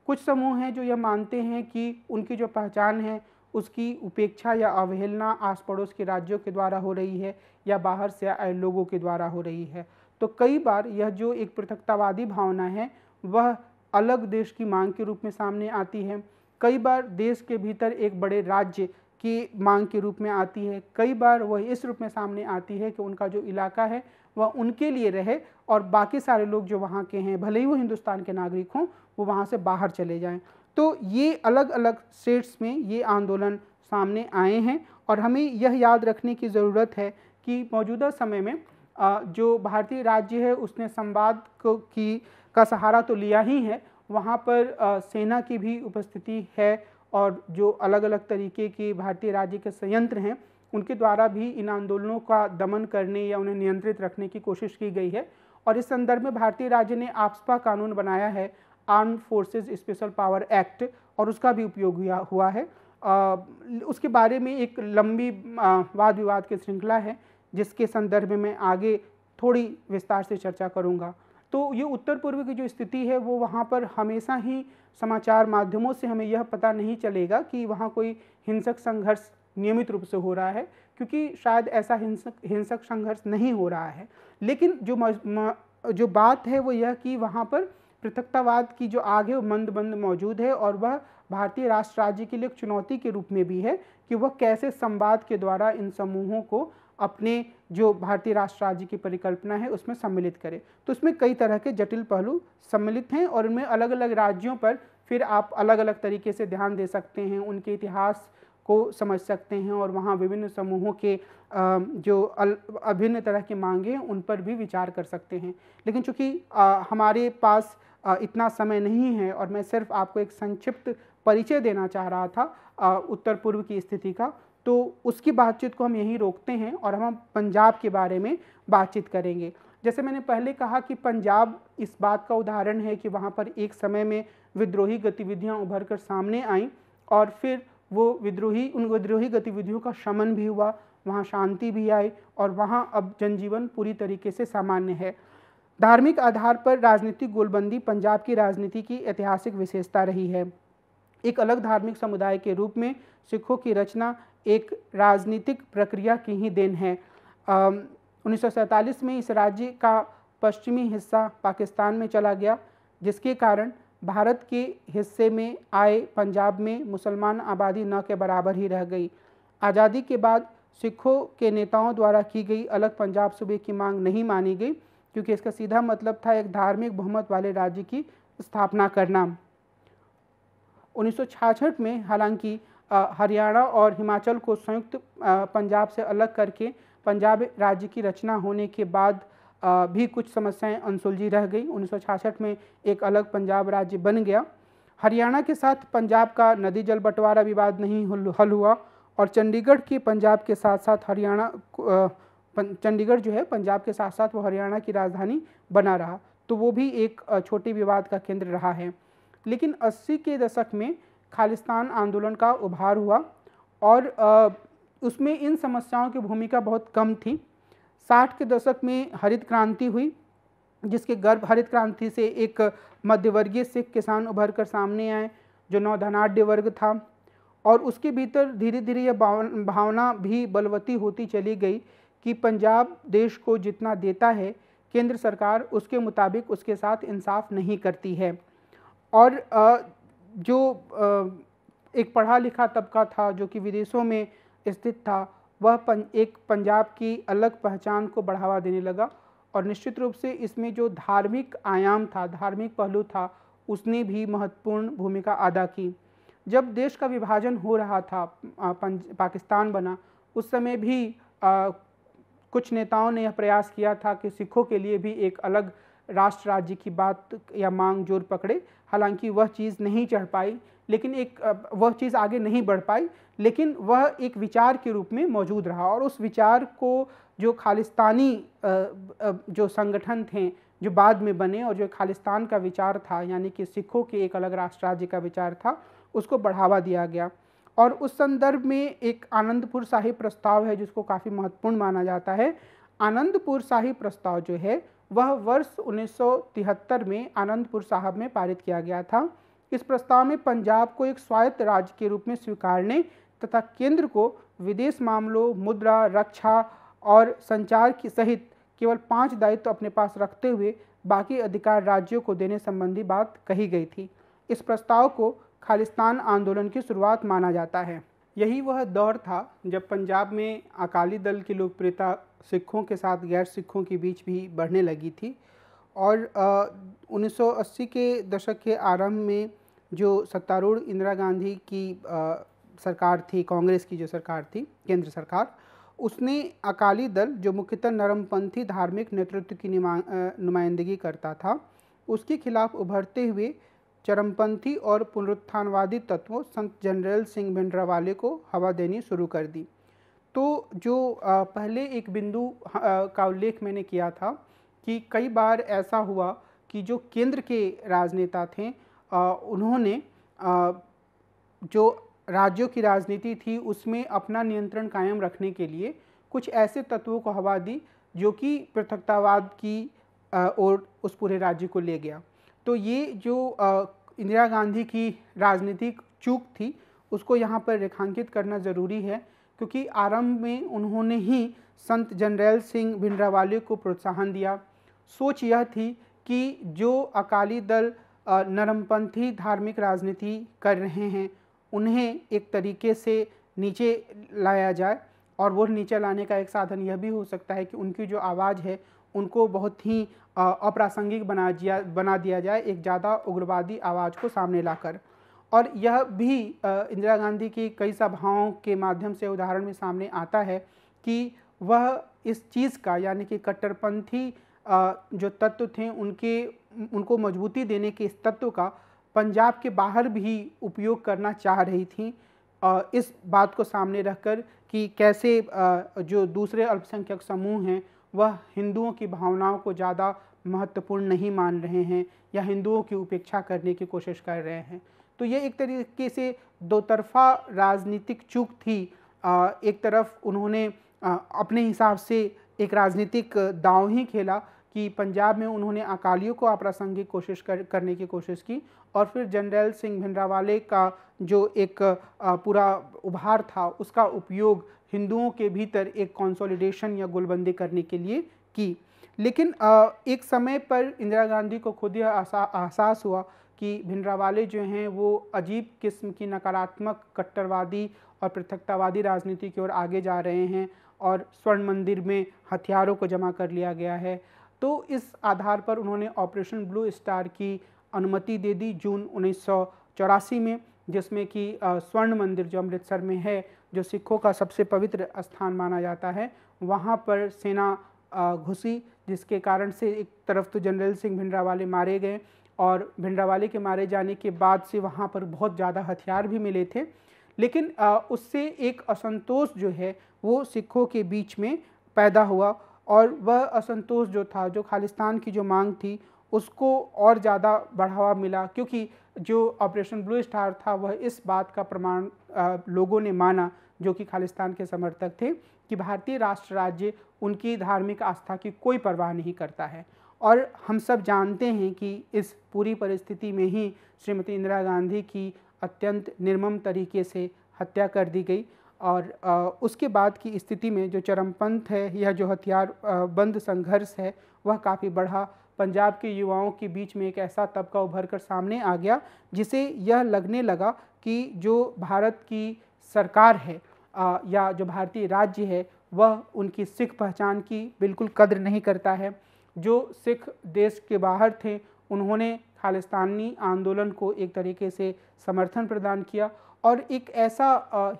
कुछ समूह हैं जो यह मानते हैं कि उनकी जो पहचान है उसकी उपेक्षा या अवहेलना आस पड़ोस के राज्यों के द्वारा हो रही है या बाहर से आए लोगों के द्वारा हो रही है तो कई बार यह जो एक पृथकतावादी भावना है वह अलग देश की मांग के रूप में सामने आती है कई बार देश के भीतर एक बड़े राज्य की मांग के रूप में आती है कई बार वह इस रूप में सामने आती है कि उनका जो इलाका है वह उनके लिए रहे और बाकी सारे लोग जो वहाँ के हैं भले ही वो हिंदुस्तान के नागरिक हों वो वहाँ से बाहर चले जाएँ तो ये अलग अलग स्टेट्स में ये आंदोलन सामने आए हैं और हमें यह याद रखने की ज़रूरत है कि मौजूदा समय में जो भारतीय राज्य है उसने संवाद को की का सहारा तो लिया ही है वहाँ पर सेना की भी उपस्थिति है और जो अलग अलग तरीके के भारतीय राज्य के संयंत्र हैं उनके द्वारा भी इन आंदोलनों का दमन करने या उन्हें नियंत्रित रखने की कोशिश की गई है और इस संदर्भ में भारतीय राज्य ने आपसपा कानून बनाया है arm forces special power act और उसका भी उपयोग हुआ है आ, उसके बारे में एक लंबी वाद विवाद की श्रृंखला है जिसके संदर्भ में मैं आगे थोड़ी विस्तार से चर्चा करूँगा तो ये उत्तर पूर्व की जो स्थिति है वो वहाँ पर हमेशा ही समाचार माध्यमों से हमें यह पता नहीं चलेगा कि वहाँ कोई हिंसक संघर्ष नियमित रूप से हो रहा है क्योंकि शायद ऐसा हिंसक हिंसक संघर्ष नहीं हो रहा है लेकिन जो म, म, जो बात है वो यह कि वहाँ पर पृथकतावाद की जो आगे वो मंद मंद मौजूद है और वह भारतीय राष्ट्र राज्य के लिए चुनौती के रूप में भी है कि वह कैसे संवाद के द्वारा इन समूहों को अपने जो भारतीय राष्ट्र राज्य की परिकल्पना है उसमें सम्मिलित करें तो उसमें कई तरह के जटिल पहलू सम्मिलित हैं और उनमें अलग अलग राज्यों पर फिर आप अलग अलग तरीके से ध्यान दे सकते हैं उनके इतिहास को समझ सकते हैं और वहाँ विभिन्न समूहों के जो अभिन्न तरह की मांगे हैं उन पर भी विचार कर सकते हैं लेकिन चूँकि हमारे पास इतना समय नहीं है और मैं सिर्फ आपको एक संक्षिप्त परिचय देना चाह रहा था उत्तर पूर्व की स्थिति का तो उसकी बातचीत को हम यहीं रोकते हैं और हम पंजाब के बारे में बातचीत करेंगे जैसे मैंने पहले कहा कि पंजाब इस बात का उदाहरण है कि वहाँ पर एक समय में विद्रोही गतिविधियाँ उभर कर सामने आईं और फिर वो विद्रोही उन विद्रोही गतिविधियों का शमन भी हुआ वहाँ शांति भी आई और वहाँ अब जनजीवन पूरी तरीके से सामान्य है धार्मिक आधार पर राजनीतिक गोलबंदी पंजाब की राजनीति की ऐतिहासिक विशेषता रही है एक अलग धार्मिक समुदाय के रूप में सिखों की रचना एक राजनीतिक प्रक्रिया की ही देन है उन्नीस में इस राज्य का पश्चिमी हिस्सा पाकिस्तान में चला गया जिसके कारण भारत के हिस्से में आए पंजाब में मुसलमान आबादी न के बराबर ही रह गई आज़ादी के बाद सिखों के नेताओं द्वारा की गई अलग पंजाब सूबे की मांग नहीं मानी गई क्योंकि इसका सीधा मतलब था एक धार्मिक बहुमत वाले राज्य की स्थापना करना उन्नीस में हालांकि हरियाणा और हिमाचल को संयुक्त पंजाब से अलग करके पंजाब राज्य की रचना होने के बाद भी कुछ समस्याएं अनसुलझी रह गई उन्नीस में एक अलग पंजाब राज्य बन गया हरियाणा के साथ पंजाब का नदी जल बंटवारा विवाद नहीं हल हुआ और चंडीगढ़ की पंजाब के साथ साथ हरियाणा चंडीगढ़ जो है पंजाब के साथ साथ वो हरियाणा की राजधानी बना रहा तो वो भी एक छोटे विवाद का केंद्र रहा है लेकिन 80 के दशक में खालिस्तान आंदोलन का उभार हुआ और उसमें इन समस्याओं की भूमिका बहुत कम थी साठ के दशक में हरित क्रांति हुई जिसके गर्भ हरित क्रांति से एक मध्यवर्गीय सिख किसान उभर कर सामने आए जो नौधनाढ़ वर्ग था और उसके भीतर धीरे धीरे यह भावना भी बलवती होती चली गई कि पंजाब देश को जितना देता है केंद्र सरकार उसके मुताबिक उसके साथ इंसाफ नहीं करती है और जो एक पढ़ा लिखा तबका था जो कि विदेशों में स्थित था वह पन, एक पंजाब की अलग पहचान को बढ़ावा देने लगा और निश्चित रूप से इसमें जो धार्मिक आयाम था धार्मिक पहलू था उसने भी महत्वपूर्ण भूमिका अदा की जब देश का विभाजन हो रहा था पाकिस्तान बना उस समय भी आ, कुछ नेताओं ने यह प्रयास किया था कि सिखों के लिए भी एक अलग राष्ट्र राज्य की बात या मांग जोर पकड़े हालांकि वह चीज़ नहीं चढ़ पाई लेकिन एक वह चीज़ आगे नहीं बढ़ पाई लेकिन वह एक विचार के रूप में मौजूद रहा और उस विचार को जो खालिस्तानी जो संगठन थे जो बाद में बने और जो खालिस्तान का विचार था यानी कि सिखों के एक अलग राष्ट्र राज्य का विचार था उसको बढ़ावा दिया गया और उस संदर्भ में एक आनंदपुर शाही प्रस्ताव है जिसको काफ़ी महत्वपूर्ण माना जाता है आनंदपुर शाही प्रस्ताव जो है वह वर्ष 1973 में आनंदपुर साहब में पारित किया गया था इस प्रस्ताव में पंजाब को एक स्वायत्त राज्य के रूप में स्वीकारने तथा केंद्र को विदेश मामलों मुद्रा रक्षा और संचार की सहित केवल पांच दायित्व तो अपने पास रखते हुए बाकी अधिकार राज्यों को देने संबंधी बात कही गई थी इस प्रस्ताव को खालिस्तान आंदोलन की शुरुआत माना जाता है यही वह दौर था जब पंजाब में अकाली दल की लोकप्रियता सिखों के साथ गैर सिखों के बीच भी बढ़ने लगी थी और आ, 1980 के दशक के आरंभ में जो सत्तारूढ़ इंदिरा गांधी की आ, सरकार थी कांग्रेस की जो सरकार थी केंद्र सरकार उसने अकाली दल जो मुख्यतः नरमपंथी धार्मिक नेतृत्व की नुमाइंदगी करता था उसके खिलाफ उभरते हुए चरमपंथी और पुनरुत्थानवादी तत्वों संत जनरल सिंह भिंडरावाले को हवा देनी शुरू कर दी तो जो पहले एक बिंदु का उल्लेख मैंने किया था कि कई बार ऐसा हुआ कि जो केंद्र के राजनेता थे उन्होंने जो राज्यों की राजनीति थी उसमें अपना नियंत्रण कायम रखने के लिए कुछ ऐसे तत्वों को हवा दी जो कि पृथकतावाद की ओर उस पूरे राज्य को ले गया तो ये जो इंदिरा गांधी की राजनीतिक चूक थी उसको यहाँ पर रेखांकित करना ज़रूरी है क्योंकि आरंभ में उन्होंने ही संत जनरैल सिंह भिंडरावाले को प्रोत्साहन दिया सोच यह थी कि जो अकाली दल नरमपंथी धार्मिक राजनीति कर रहे हैं उन्हें एक तरीके से नीचे लाया जाए और वो नीचे लाने का एक साधन यह भी हो सकता है कि उनकी जो आवाज़ है उनको बहुत ही अप्रासंगिक बना दिया बना दिया जाए एक ज़्यादा उग्रवादी आवाज़ को सामने लाकर और यह भी इंदिरा गांधी की कई सभाओं के माध्यम से उदाहरण में सामने आता है कि वह इस चीज़ का यानी कि कट्टरपंथी जो तत्व थे उनके उनको मजबूती देने के इस तत्व का पंजाब के बाहर भी उपयोग करना चाह रही थी इस बात को सामने रखकर कि कैसे जो दूसरे अल्पसंख्यक समूह हैं वह हिंदुओं की भावनाओं को ज़्यादा महत्वपूर्ण नहीं मान रहे हैं या हिंदुओं की उपेक्षा करने की कोशिश कर रहे हैं तो ये एक तरीके से दो तरफा राजनीतिक चूक थी एक तरफ उन्होंने अपने हिसाब से एक राजनीतिक दाव ही खेला कि पंजाब में उन्होंने अकालियों को अप्रासंगिक कोशिश कर, करने की कोशिश की और फिर जनरल सिंह भिंडरावाले का जो एक पूरा उभार था उसका उपयोग हिंदुओं के भीतर एक कॉन्सोलिडेशन या गोलबंदी करने के लिए की लेकिन एक समय पर इंदिरा गांधी को खुद ही एहसास हुआ कि भिंडरावाले जो हैं वो अजीब किस्म की नकारात्मक कट्टरवादी और पृथकतावादी राजनीति की ओर आगे जा रहे हैं और स्वर्ण मंदिर में हथियारों को जमा कर लिया गया है तो इस आधार पर उन्होंने ऑपरेशन ब्लू स्टार की अनुमति दे दी जून उन्नीस में जिसमें कि स्वर्ण मंदिर जो अमृतसर में है जो सिखों का सबसे पवित्र स्थान माना जाता है वहाँ पर सेना घुसी जिसके कारण से एक तरफ तो जनरल सिंह भिंडरावाले मारे गए और भिंडरावाले के मारे जाने के बाद से वहाँ पर बहुत ज़्यादा हथियार भी मिले थे लेकिन उससे एक असंतोष जो है वो सिखों के बीच में पैदा हुआ और वह असंतोष जो था जो खालिस्तान की जो मांग थी उसको और ज़्यादा बढ़ावा मिला क्योंकि जो ऑपरेशन ब्लू स्टार था वह इस बात का प्रमाण लोगों ने माना जो कि खालिस्तान के समर्थक थे कि भारतीय राष्ट्र राज्य उनकी धार्मिक आस्था की कोई परवाह नहीं करता है और हम सब जानते हैं कि इस पूरी परिस्थिति में ही श्रीमती इंदिरा गांधी की अत्यंत निर्मम तरीके से हत्या कर दी गई और उसके बाद की स्थिति में जो चरमपंथ है या जो हथियार बंद संघर्ष है वह काफ़ी बढ़ा पंजाब के युवाओं के बीच में एक ऐसा तबका उभर कर सामने आ गया जिसे यह लगने लगा कि जो भारत की सरकार है या जो भारतीय राज्य है वह उनकी सिख पहचान की बिल्कुल कद्र नहीं करता है जो सिख देश के बाहर थे उन्होंने खालिस्तानी आंदोलन को एक तरीके से समर्थन प्रदान किया और एक ऐसा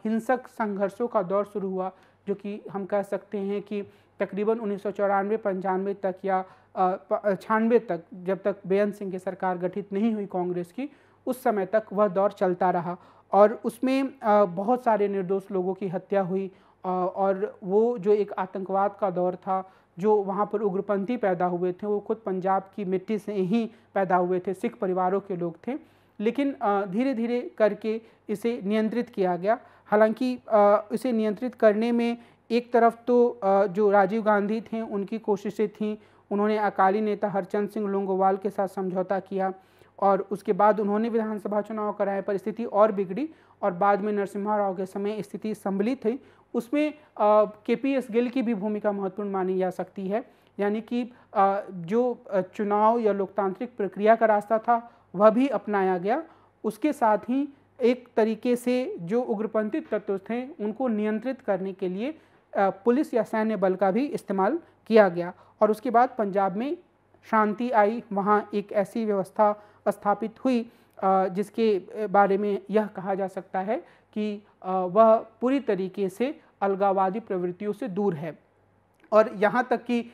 हिंसक संघर्षों का दौर शुरू हुआ जो कि हम कह सकते हैं कि तकरीबन उन्नीस सौ पंचानवे तक या छानवे तक जब तक बेअंत सिंह की सरकार गठित नहीं हुई कांग्रेस की उस समय तक वह दौर चलता रहा और उसमें बहुत सारे निर्दोष लोगों की हत्या हुई और वो जो एक आतंकवाद का दौर था जो वहाँ पर उग्रपंथी पैदा हुए थे वो खुद पंजाब की मिट्टी से ही पैदा हुए थे सिख परिवारों के लोग थे लेकिन धीरे धीरे करके इसे नियंत्रित किया गया हालांकि इसे नियंत्रित करने में एक तरफ तो जो राजीव गांधी थे उनकी कोशिशें थीं उन्होंने अकाली नेता हरचंद सिंह लोंगोवाल के साथ समझौता किया और उसके बाद उन्होंने विधानसभा चुनाव कराए पर स्थिति और बिगड़ी और बाद में नरसिम्हा राव के समय स्थिति संभली थी उसमें के पी एस गिल की भी भूमिका महत्वपूर्ण मानी जा सकती है यानी कि जो चुनाव या लोकतांत्रिक प्रक्रिया का रास्ता था वह भी अपनाया गया उसके साथ ही एक तरीके से जो उग्रपंथी तत्व थे उनको नियंत्रित करने के लिए पुलिस या सैन्य बल का भी इस्तेमाल किया गया और उसके बाद पंजाब में शांति आई वहाँ एक ऐसी व्यवस्था स्थापित हुई जिसके बारे में यह कहा जा सकता है कि वह पूरी तरीके से अलगावादी प्रवृत्तियों से दूर है और यहाँ तक कि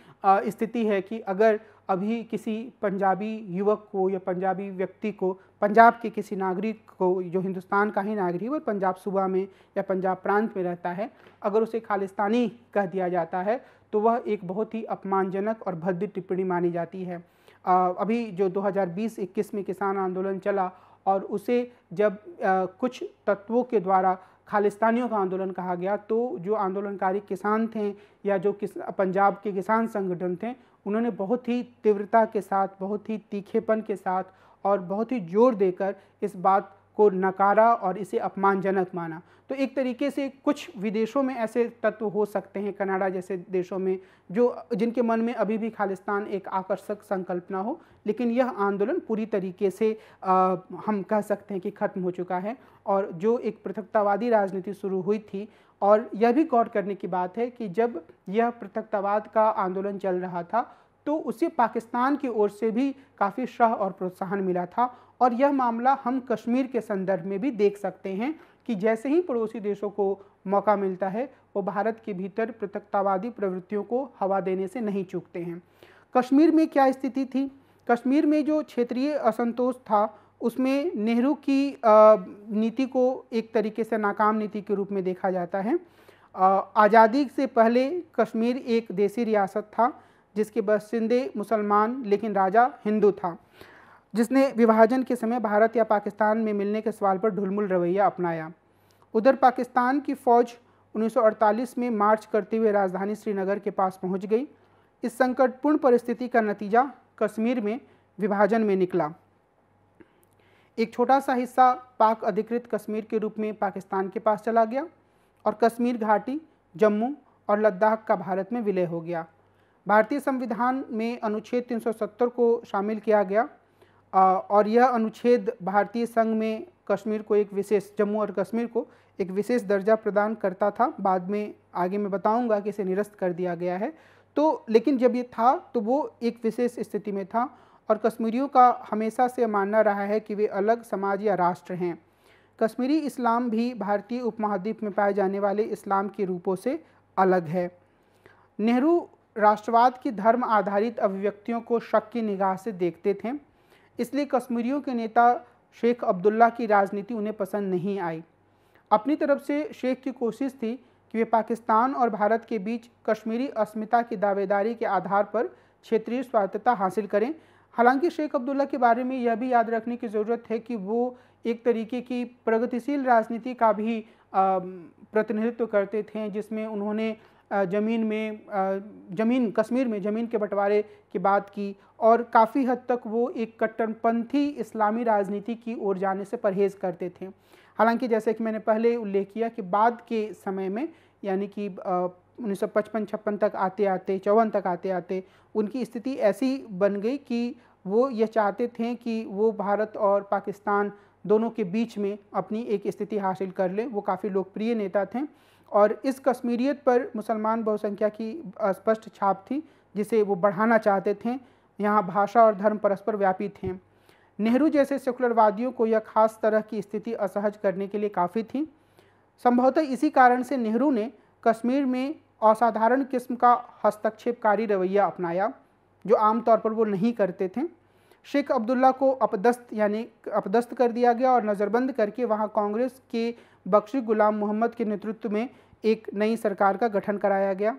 स्थिति है कि अगर अभी किसी पंजाबी युवक को या पंजाबी व्यक्ति को पंजाब के किसी नागरिक को जो हिंदुस्तान का ही नागरिक और पंजाब सूबा में या पंजाब प्रांत में रहता है अगर उसे खालिस्तानी कह दिया जाता है तो वह एक बहुत ही अपमानजनक और भद्द टिप्पणी मानी जाती है अभी जो 2020-21 में किसान आंदोलन चला और उसे जब कुछ तत्वों के द्वारा खालिस्तानियों का आंदोलन कहा गया तो जो आंदोलनकारी किसान थे या जो किस पंजाब के किसान संगठन थे उन्होंने बहुत ही तीव्रता के साथ बहुत ही तीखेपन के साथ और बहुत ही जोर देकर इस बात को नकारा और इसे अपमानजनक माना तो एक तरीके से कुछ विदेशों में ऐसे तत्व हो सकते हैं कनाडा जैसे देशों में जो जिनके मन में अभी भी खालिस्तान एक आकर्षक संकल्पना हो लेकिन यह आंदोलन पूरी तरीके से आ, हम कह सकते हैं कि खत्म हो चुका है और जो एक पृथकतावादी राजनीति शुरू हुई थी और यह भी गौर करने की बात है कि जब यह पृथकतावाद का आंदोलन चल रहा था तो उसे पाकिस्तान की ओर से भी काफ़ी शह और प्रोत्साहन मिला था और यह मामला हम कश्मीर के संदर्भ में भी देख सकते हैं कि जैसे ही पड़ोसी देशों को मौका मिलता है वो भारत के भीतर पृथकतावादी प्रवृत्तियों को हवा देने से नहीं चूकते हैं कश्मीर में क्या स्थिति थी कश्मीर में जो क्षेत्रीय असंतोष था उसमें नेहरू की नीति को एक तरीके से नाकाम नीति के रूप में देखा जाता है आज़ादी से पहले कश्मीर एक देसी रियासत था जिसके बसिंदे मुसलमान लेकिन राजा हिंदू था जिसने विभाजन के समय भारत या पाकिस्तान में मिलने के सवाल पर ढुलमुल रवैया अपनाया उधर पाकिस्तान की फ़ौज 1948 में मार्च करते हुए राजधानी श्रीनगर के पास पहुंच गई इस संकटपूर्ण परिस्थिति का नतीजा कश्मीर में विभाजन में निकला एक छोटा सा हिस्सा पाक अधिकृत कश्मीर के रूप में पाकिस्तान के पास चला गया और कश्मीर घाटी जम्मू और लद्दाख का भारत में विलय हो गया भारतीय संविधान में अनुच्छेद 370 को शामिल किया गया और यह अनुच्छेद भारतीय संघ में कश्मीर को एक विशेष जम्मू और कश्मीर को एक विशेष दर्जा प्रदान करता था बाद में आगे मैं बताऊंगा कि इसे निरस्त कर दिया गया है तो लेकिन जब ये था तो वो एक विशेष स्थिति में था और कश्मीरियों का हमेशा से मानना रहा है कि वे अलग समाज या राष्ट्र हैं कश्मीरी इस्लाम भी भारतीय उपमहाद्वीप में पाए जाने वाले इस्लाम के रूपों से अलग है नेहरू राष्ट्रवाद की धर्म आधारित अभिव्यक्तियों को शक की निगाह से देखते थे इसलिए कश्मीरियों के नेता शेख अब्दुल्ला की राजनीति उन्हें पसंद नहीं आई अपनी तरफ से शेख की कोशिश थी कि वे पाकिस्तान और भारत के बीच कश्मीरी अस्मिता की दावेदारी के आधार पर क्षेत्रीय स्वायत्तता हासिल करें हालांकि शेख अब्दुल्ला के बारे में यह भी याद रखने की ज़रूरत है कि वो एक तरीके की प्रगतिशील राजनीति का भी प्रतिनिधित्व करते थे जिसमें उन्होंने ज़मीन में ज़मीन कश्मीर में ज़मीन के बंटवारे की बात की और काफ़ी हद तक वो एक कट्टरपंथी इस्लामी राजनीति की ओर जाने से परहेज़ करते थे हालांकि जैसे कि मैंने पहले उल्लेख किया कि बाद के समय में यानी कि उन्नीस सौ पचपन छप्पन तक आते आते चौवन तक आते आते उनकी स्थिति ऐसी बन गई कि वो यह चाहते थे कि वो भारत और पाकिस्तान दोनों के बीच में अपनी एक स्थिति हासिल कर लें वो काफ़ी लोकप्रिय नेता थे और इस कश्मीरियत पर मुसलमान बहुसंख्या की स्पष्ट छाप थी जिसे वो बढ़ाना चाहते थे यहाँ भाषा और धर्म परस्पर व्यापी थे नेहरू जैसे सेकुलरवादियों को यह खास तरह की स्थिति असहज करने के लिए काफ़ी थी संभवतः इसी कारण से नेहरू ने कश्मीर में असाधारण किस्म का हस्तक्षेपकारी रवैया अपनाया जो आमतौर पर वो नहीं करते थे शेख अब्दुल्ला को अपदस्त यानी अपदस्त कर दिया गया और नज़रबंद करके वहाँ कांग्रेस के बख्शी गुलाम मोहम्मद के नेतृत्व में एक नई सरकार का गठन कराया गया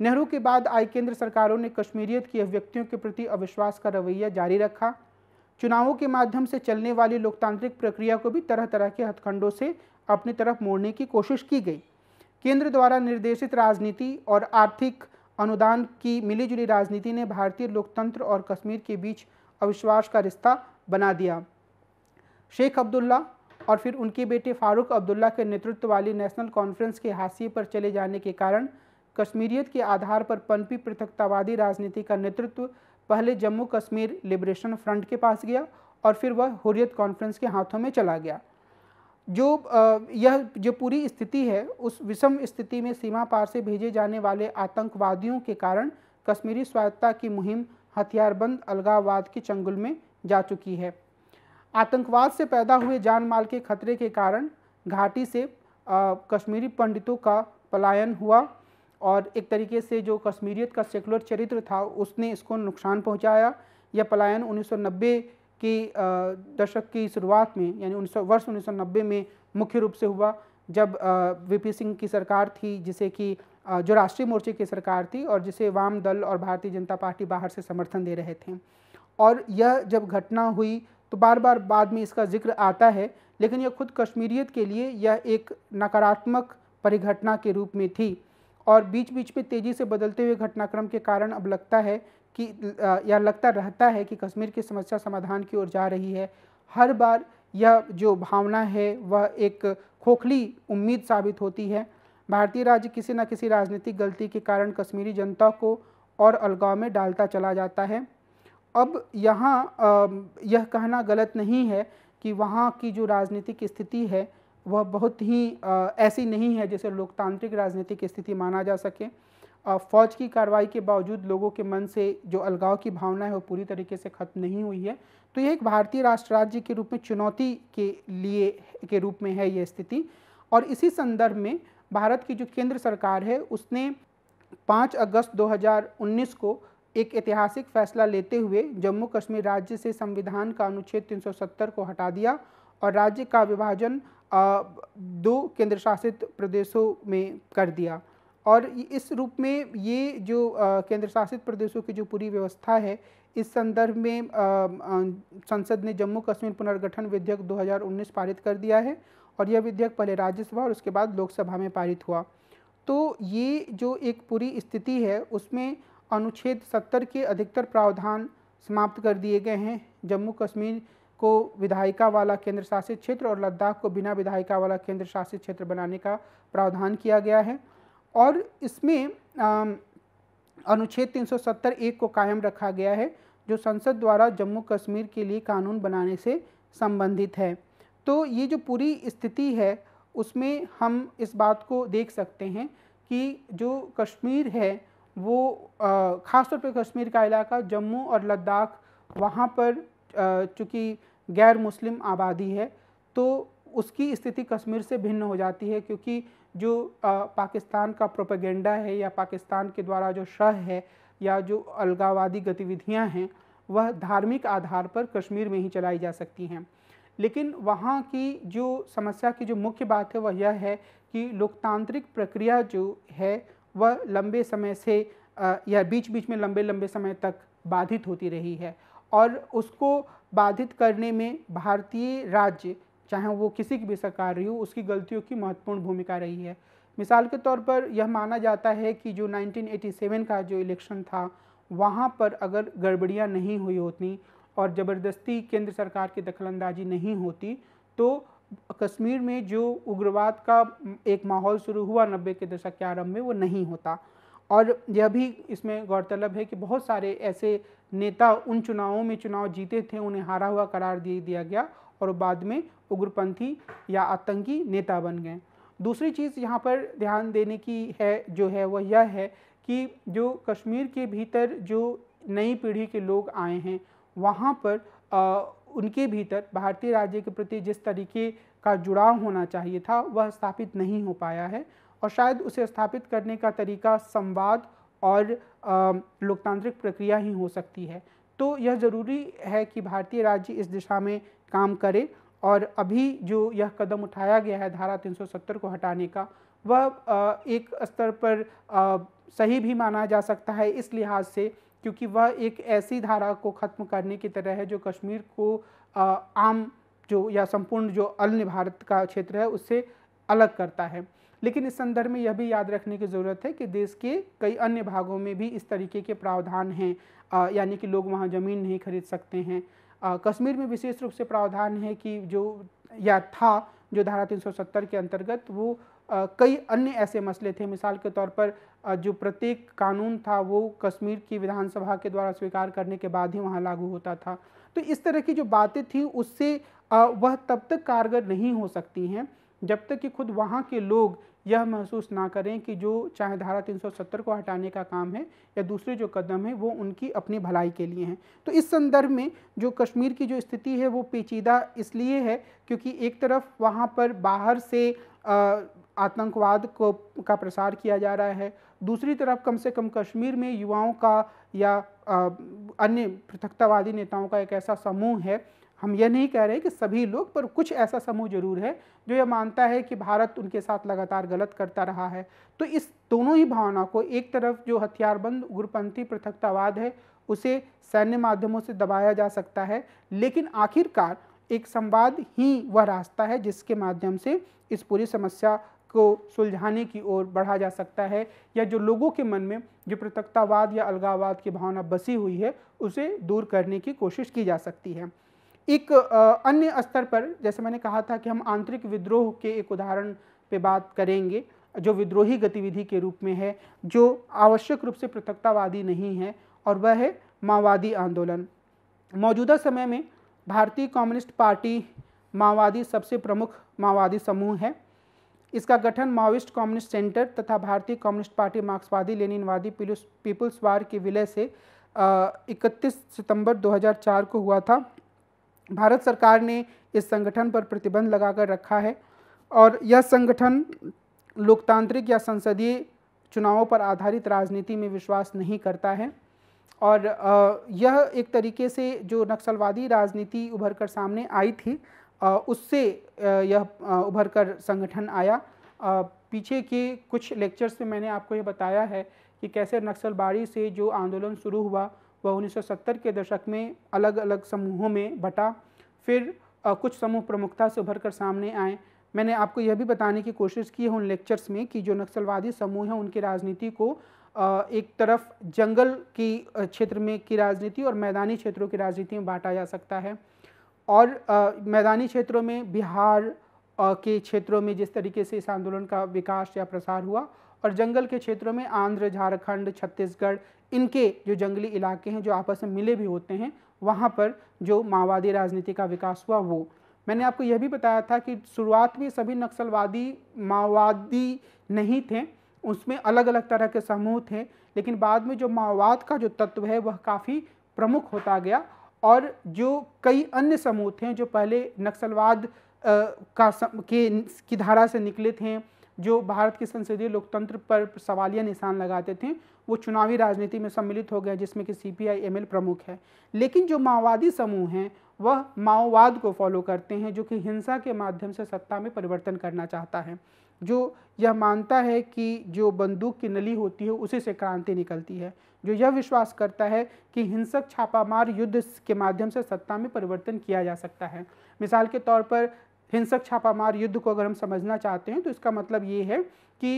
नेहरू के बाद आई केंद्र सरकारों ने कश्मीरियत की अभिव्यक्तियों के प्रति अविश्वास का रवैया जारी रखा चुनावों के माध्यम से चलने वाली लोकतांत्रिक प्रक्रिया को भी तरह तरह के हथखंडों से अपनी तरफ मोड़ने की कोशिश की गई केंद्र द्वारा निर्देशित राजनीति और आर्थिक अनुदान की मिलीजुली राजनीति ने भारतीय लोकतंत्र और कश्मीर के बीच अविश्वास का रिश्ता बना दिया शेख अब्दुल्ला और फिर उनके बेटे फारूक अब्दुल्ला के नेतृत्व वाली नेशनल कॉन्फ्रेंस के हाशिए पर चले जाने के कारण कश्मीरियत के आधार पर पनपी पृथकतावादी राजनीति का नेतृत्व पहले जम्मू कश्मीर लिबरेशन फ्रंट के पास गया और फिर वह हुरियत कॉन्फ्रेंस के हाथों में चला गया जो यह जो पूरी स्थिति है उस विषम स्थिति में सीमा पार से भेजे जाने वाले आतंकवादियों के कारण कश्मीरी स्वायत्ता की मुहिम हथियारबंद अलगाववाद के चंगुल में जा चुकी है आतंकवाद से पैदा हुए जान माल के खतरे के कारण घाटी से आ, कश्मीरी पंडितों का पलायन हुआ और एक तरीके से जो कश्मीरियत का सेकुलर चरित्र था उसने इसको नुकसान पहुंचाया यह पलायन 1990 की दशक की शुरुआत में यानी उन्नीस वर्ष 1990 में मुख्य रूप से हुआ जब वीपी सिंह की सरकार थी जिसे कि जो राष्ट्रीय मोर्चे की सरकार थी और जिसे वाम दल और भारतीय जनता पार्टी बाहर से समर्थन दे रहे थे और यह जब घटना हुई तो बार बार बाद में इसका जिक्र आता है लेकिन यह खुद कश्मीरियत के लिए यह एक नकारात्मक परिघटना के रूप में थी और बीच बीच में तेज़ी से बदलते हुए घटनाक्रम के कारण अब लगता है कि यह लगता रहता है कि कश्मीर की समस्या समाधान की ओर जा रही है हर बार यह जो भावना है वह एक खोखली उम्मीद साबित होती है भारतीय राज्य किसी न किसी राजनीतिक गलती के कारण कश्मीरी जनता को और अलगाव में डालता चला जाता है अब यहाँ यह कहना गलत नहीं है कि वहाँ की जो राजनीतिक स्थिति है वह बहुत ही आ, ऐसी नहीं है जिसे लोकतांत्रिक राजनीतिक स्थिति माना जा सके फ़ौज की कार्रवाई के बावजूद लोगों के मन से जो अलगाव की भावना है वो पूरी तरीके से ख़त्म नहीं हुई है तो ये एक भारतीय राष्ट्र राज्य के रूप में चुनौती के लिए के रूप में है ये स्थिति और इसी संदर्भ में भारत की जो केंद्र सरकार है उसने 5 अगस्त 2019 को एक ऐतिहासिक फैसला लेते हुए जम्मू कश्मीर राज्य से संविधान का अनुच्छेद 370 को हटा दिया और राज्य का विभाजन दो केंद्र शासित प्रदेशों में कर दिया और इस रूप में ये जो केंद्र शासित प्रदेशों की जो पूरी व्यवस्था है इस संदर्भ में संसद ने जम्मू कश्मीर पुनर्गठन विधेयक 2019 पारित कर दिया है और यह विधेयक पहले राज्यसभा और उसके बाद लोकसभा में पारित हुआ तो ये जो एक पूरी स्थिति है उसमें अनुच्छेद 70 के अधिकतर प्रावधान समाप्त कर दिए गए हैं जम्मू कश्मीर को विधायिका वाला केंद्र शासित क्षेत्र और लद्दाख को बिना विधायिका वाला केंद्र शासित क्षेत्र बनाने का प्रावधान किया गया है और इसमें अनुच्छेद 370 एक को कायम रखा गया है जो संसद द्वारा जम्मू कश्मीर के लिए कानून बनाने से संबंधित है तो ये जो पूरी स्थिति है उसमें हम इस बात को देख सकते हैं कि जो कश्मीर है वो ख़ासतौर पर कश्मीर का इलाका जम्मू और लद्दाख वहाँ पर चूँकि गैर मुस्लिम आबादी है तो उसकी स्थिति कश्मीर से भिन्न हो जाती है क्योंकि जो पाकिस्तान का प्रोपेगेंडा है या पाकिस्तान के द्वारा जो शह है या जो अलगावादी गतिविधियां हैं वह धार्मिक आधार पर कश्मीर में ही चलाई जा सकती हैं लेकिन वहाँ की जो समस्या की जो मुख्य बात है वह यह है कि लोकतांत्रिक प्रक्रिया जो है वह लंबे समय से या बीच बीच में लंबे लंबे समय तक बाधित होती रही है और उसको बाधित करने में भारतीय राज्य चाहे वो किसी की भी सरकार रही हो उसकी गलतियों की महत्वपूर्ण भूमिका रही है मिसाल के तौर पर यह माना जाता है कि जो 1987 का जो इलेक्शन था वहाँ पर अगर गड़बड़ियाँ नहीं हुई होती और ज़बरदस्ती केंद्र सरकार की दखलंदाजी नहीं होती तो कश्मीर में जो उग्रवाद का एक माहौल शुरू हुआ नब्बे के दशक के आरंभ में वो नहीं होता और यह भी इसमें गौरतलब है कि बहुत सारे ऐसे नेता उन चुनावों में चुनाव जीते थे उन्हें हारा हुआ करार दे दिया गया और बाद में उग्रपंथी या आतंकी नेता बन गए दूसरी चीज़ यहाँ पर ध्यान देने की है जो है वह यह है कि जो कश्मीर के भीतर जो नई पीढ़ी के लोग आए हैं वहाँ पर आ, उनके भीतर भारतीय राज्य के प्रति जिस तरीके का जुड़ाव होना चाहिए था वह स्थापित नहीं हो पाया है और शायद उसे स्थापित करने का तरीका संवाद और लोकतांत्रिक प्रक्रिया ही हो सकती है तो यह ज़रूरी है कि भारतीय राज्य इस दिशा में काम करे और अभी जो यह कदम उठाया गया है धारा 370 को हटाने का वह एक स्तर पर सही भी माना जा सकता है इस लिहाज से क्योंकि वह एक ऐसी धारा को ख़त्म करने की तरह है जो कश्मीर को आम जो या संपूर्ण जो अन्य भारत का क्षेत्र है उससे अलग करता है लेकिन इस संदर्भ में यह भी याद रखने की ज़रूरत है कि देश के कई अन्य भागों में भी इस तरीके के प्रावधान हैं यानी कि लोग वहाँ ज़मीन नहीं खरीद सकते हैं कश्मीर में विशेष रूप से प्रावधान है कि जो या था जो धारा 370 के अंतर्गत वो आ, कई अन्य ऐसे मसले थे मिसाल के तौर पर आ, जो प्रत्येक कानून था वो कश्मीर की विधानसभा के द्वारा स्वीकार करने के बाद ही वहाँ लागू होता था तो इस तरह की जो बातें थी उससे आ, वह तब तक कारगर नहीं हो सकती हैं जब तक कि खुद वहाँ के लोग यह महसूस ना करें कि जो चाहे धारा 370 को हटाने का काम है या दूसरे जो कदम है वो उनकी अपनी भलाई के लिए हैं तो इस संदर्भ में जो कश्मीर की जो स्थिति है वो पेचीदा इसलिए है क्योंकि एक तरफ वहाँ पर बाहर से आतंकवाद को का प्रसार किया जा रहा है दूसरी तरफ कम से कम कश्मीर में युवाओं का या अन्य पृथकतावादी नेताओं का एक ऐसा समूह है हम यह नहीं कह रहे कि सभी लोग पर कुछ ऐसा समूह जरूर है जो यह मानता है कि भारत उनके साथ लगातार गलत करता रहा है तो इस दोनों ही भावना को एक तरफ जो हथियारबंद उग्रपंथी पृथकतावाद है उसे सैन्य माध्यमों से दबाया जा सकता है लेकिन आखिरकार एक संवाद ही वह रास्ता है जिसके माध्यम से इस पूरी समस्या को सुलझाने की ओर बढ़ा जा सकता है या जो लोगों के मन में जो पृथकतावाद या अलगाववाद की भावना बसी हुई है उसे दूर करने की कोशिश की जा सकती है एक अन्य स्तर पर जैसे मैंने कहा था कि हम आंतरिक विद्रोह के एक उदाहरण पे बात करेंगे जो विद्रोही गतिविधि के रूप में है जो आवश्यक रूप से पृथकतावादी नहीं है और वह है माओवादी आंदोलन मौजूदा समय में भारतीय कम्युनिस्ट पार्टी माओवादी सबसे प्रमुख माओवादी समूह है इसका गठन माओविस्ट कम्युनिस्ट सेंटर तथा भारतीय कम्युनिस्ट पार्टी मार्क्सवादी लेनिनवादी पीपुल्स वार के विलय से इकतीस सितंबर 2004 को हुआ था भारत सरकार ने इस संगठन पर प्रतिबंध लगाकर रखा है और यह संगठन लोकतांत्रिक या संसदीय चुनावों पर आधारित राजनीति में विश्वास नहीं करता है और यह एक तरीके से जो नक्सलवादी राजनीति उभर कर सामने आई थी उससे यह उभर कर संगठन आया पीछे के कुछ लेक्चर्स में मैंने आपको यह बताया है कि कैसे नक्सलबाड़ी से जो आंदोलन शुरू हुआ वह 1970 के दशक में अलग अलग समूहों में बटा फिर कुछ समूह प्रमुखता से उभर कर सामने आए मैंने आपको यह भी बताने की कोशिश की है उन लेक्चर्स में कि जो नक्सलवादी समूह हैं उनकी राजनीति को एक तरफ जंगल की क्षेत्र में की राजनीति और मैदानी क्षेत्रों की राजनीति में बांटा जा सकता है और मैदानी क्षेत्रों में बिहार के क्षेत्रों में जिस तरीके से इस आंदोलन का विकास या प्रसार हुआ और जंगल के क्षेत्रों में आंध्र झारखंड छत्तीसगढ़ इनके जो जंगली इलाके हैं जो आपस में मिले भी होते हैं वहाँ पर जो माओवादी राजनीति का विकास हुआ वो मैंने आपको यह भी बताया था कि शुरुआत में सभी नक्सलवादी माओवादी नहीं थे उसमें अलग अलग तरह के समूह थे लेकिन बाद में जो माओवाद का जो तत्व है वह काफ़ी प्रमुख होता गया और जो कई अन्य समूह थे जो पहले नक्सलवाद का के की धारा से निकले थे जो भारत के संसदीय लोकतंत्र पर सवालिया निशान लगाते थे वो चुनावी राजनीति में सम्मिलित हो गए जिसमें कि सी पी प्रमुख है लेकिन जो माओवादी समूह हैं वह माओवाद को फॉलो करते हैं जो कि हिंसा के माध्यम से सत्ता में परिवर्तन करना चाहता है जो यह मानता है कि जो बंदूक की नली होती है उसी से क्रांति निकलती है जो यह विश्वास करता है कि हिंसक छापामार युद्ध के माध्यम से सत्ता में परिवर्तन किया जा सकता है मिसाल के तौर पर हिंसक छापामार युद्ध को अगर हम समझना चाहते हैं तो इसका मतलब ये है कि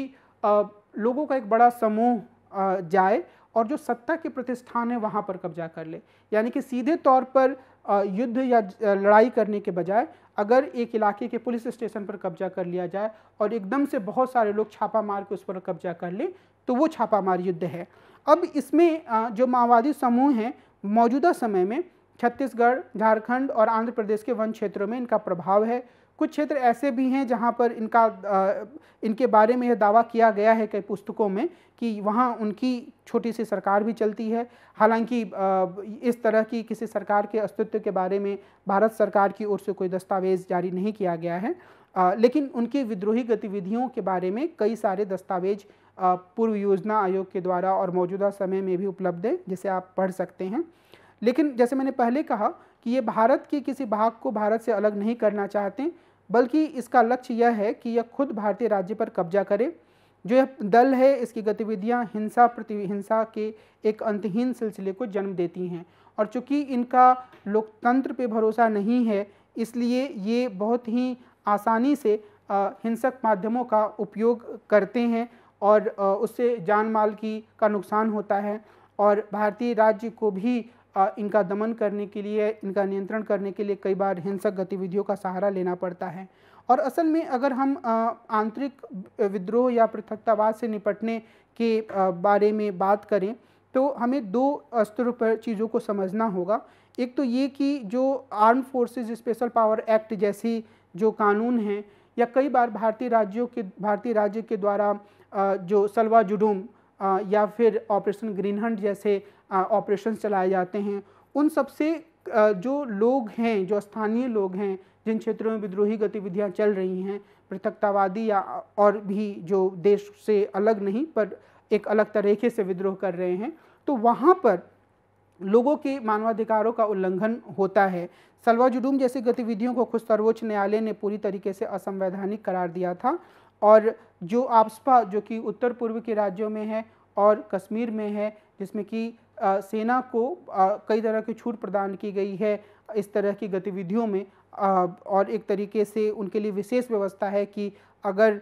आ, लोगों का एक बड़ा समूह जाए और जो सत्ता के प्रतिष्ठान है वहाँ पर कब्जा कर ले यानी कि सीधे तौर पर युद्ध या लड़ाई करने के बजाय अगर एक इलाके के पुलिस स्टेशन पर कब्जा कर लिया जाए और एकदम से बहुत सारे लोग छापा मार के उस पर कब्जा कर ले तो वो छापामार युद्ध है अब इसमें जो माओवादी समूह हैं मौजूदा समय में छत्तीसगढ़ झारखंड और आंध्र प्रदेश के वन क्षेत्रों में इनका प्रभाव है कुछ क्षेत्र ऐसे भी हैं जहाँ पर इनका आ, इनके बारे में यह दावा किया गया है कई पुस्तकों में कि वहाँ उनकी छोटी सी सरकार भी चलती है हालांकि इस तरह की किसी सरकार के अस्तित्व के बारे में भारत सरकार की ओर से कोई दस्तावेज़ जारी नहीं किया गया है आ, लेकिन उनकी विद्रोही गतिविधियों के बारे में कई सारे दस्तावेज पूर्व योजना आयोग के द्वारा और मौजूदा समय में भी उपलब्ध है जिसे आप पढ़ सकते हैं लेकिन जैसे मैंने पहले कहा कि ये भारत के किसी भाग को भारत से अलग नहीं करना चाहते बल्कि इसका लक्ष्य यह है कि यह खुद भारतीय राज्य पर कब्जा करे जो यह दल है इसकी गतिविधियां हिंसा प्रतिहिंसा के एक अंतहीन सिलसिले को जन्म देती हैं और चूंकि इनका लोकतंत्र पे भरोसा नहीं है इसलिए ये बहुत ही आसानी से आ, हिंसक माध्यमों का उपयोग करते हैं और आ, उससे जान माल की का नुकसान होता है और भारतीय राज्य को भी इनका दमन करने के लिए इनका नियंत्रण करने के लिए कई बार हिंसक गतिविधियों का सहारा लेना पड़ता है और असल में अगर हम आंतरिक विद्रोह या पृथकतावाद से निपटने के बारे में बात करें तो हमें दो स्तरों पर चीज़ों को समझना होगा एक तो ये कि जो arm forces special power act जैसी जो कानून हैं या कई बार भारतीय राज्यों के भारतीय राज्य के द्वारा जो सलवा जुडूम या फिर ऑपरेशन ग्रीनहंड जैसे ऑपरेशन चलाए जाते हैं उन सबसे जो लोग हैं जो स्थानीय लोग हैं जिन क्षेत्रों में विद्रोही गतिविधियां चल रही हैं पृथकतावादी या और भी जो देश से अलग नहीं पर एक अलग तरीके से विद्रोह कर रहे हैं तो वहाँ पर लोगों के मानवाधिकारों का उल्लंघन होता है सलवा जुडूम जैसी गतिविधियों को खुद सर्वोच्च न्यायालय ने पूरी तरीके से असंवैधानिक करार दिया था और जो आपसपा जो कि उत्तर पूर्व के राज्यों में है और कश्मीर में है जिसमें कि सेना को कई तरह की छूट प्रदान की गई है इस तरह की गतिविधियों में और एक तरीके से उनके लिए विशेष व्यवस्था है कि अगर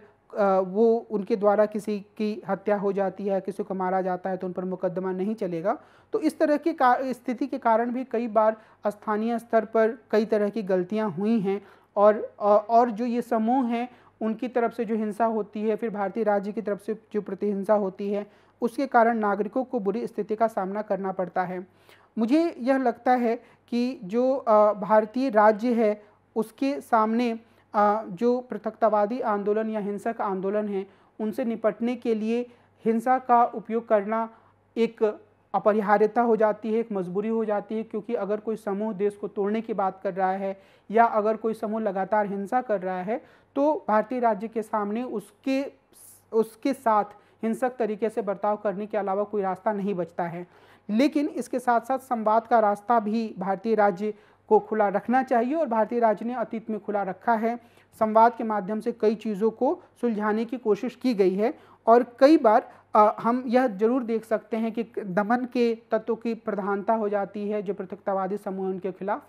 वो उनके द्वारा किसी की हत्या हो जाती है किसी को मारा जाता है तो उन पर मुकदमा नहीं चलेगा तो इस तरह की स्थिति के कारण भी कई बार स्थानीय स्तर पर कई तरह की गलतियां हुई हैं और और जो ये समूह हैं उनकी तरफ से जो हिंसा होती है फिर भारतीय राज्य की तरफ से जो प्रतिहिंसा होती है उसके कारण नागरिकों को बुरी स्थिति का सामना करना पड़ता है मुझे यह लगता है कि जो भारतीय राज्य है उसके सामने जो पृथकतावादी आंदोलन या हिंसक आंदोलन है उनसे निपटने के लिए हिंसा का उपयोग करना एक अपरिहार्यता हो जाती है एक मजबूरी हो जाती है क्योंकि अगर कोई समूह देश को तोड़ने की बात कर रहा है या अगर कोई समूह लगातार हिंसा कर रहा है तो भारतीय राज्य के सामने उसके उसके साथ हिंसक तरीके से बर्ताव करने के अलावा कोई रास्ता नहीं बचता है लेकिन इसके साथ साथ संवाद का रास्ता भी भारतीय राज्य को खुला रखना चाहिए और भारतीय राज्य ने अतीत में खुला रखा है संवाद के माध्यम से कई चीज़ों को सुलझाने की कोशिश की गई है और कई बार आ, हम यह जरूर देख सकते हैं कि दमन के तत्व की प्रधानता हो जाती है जो पृथकतावादी समूह उनके खिलाफ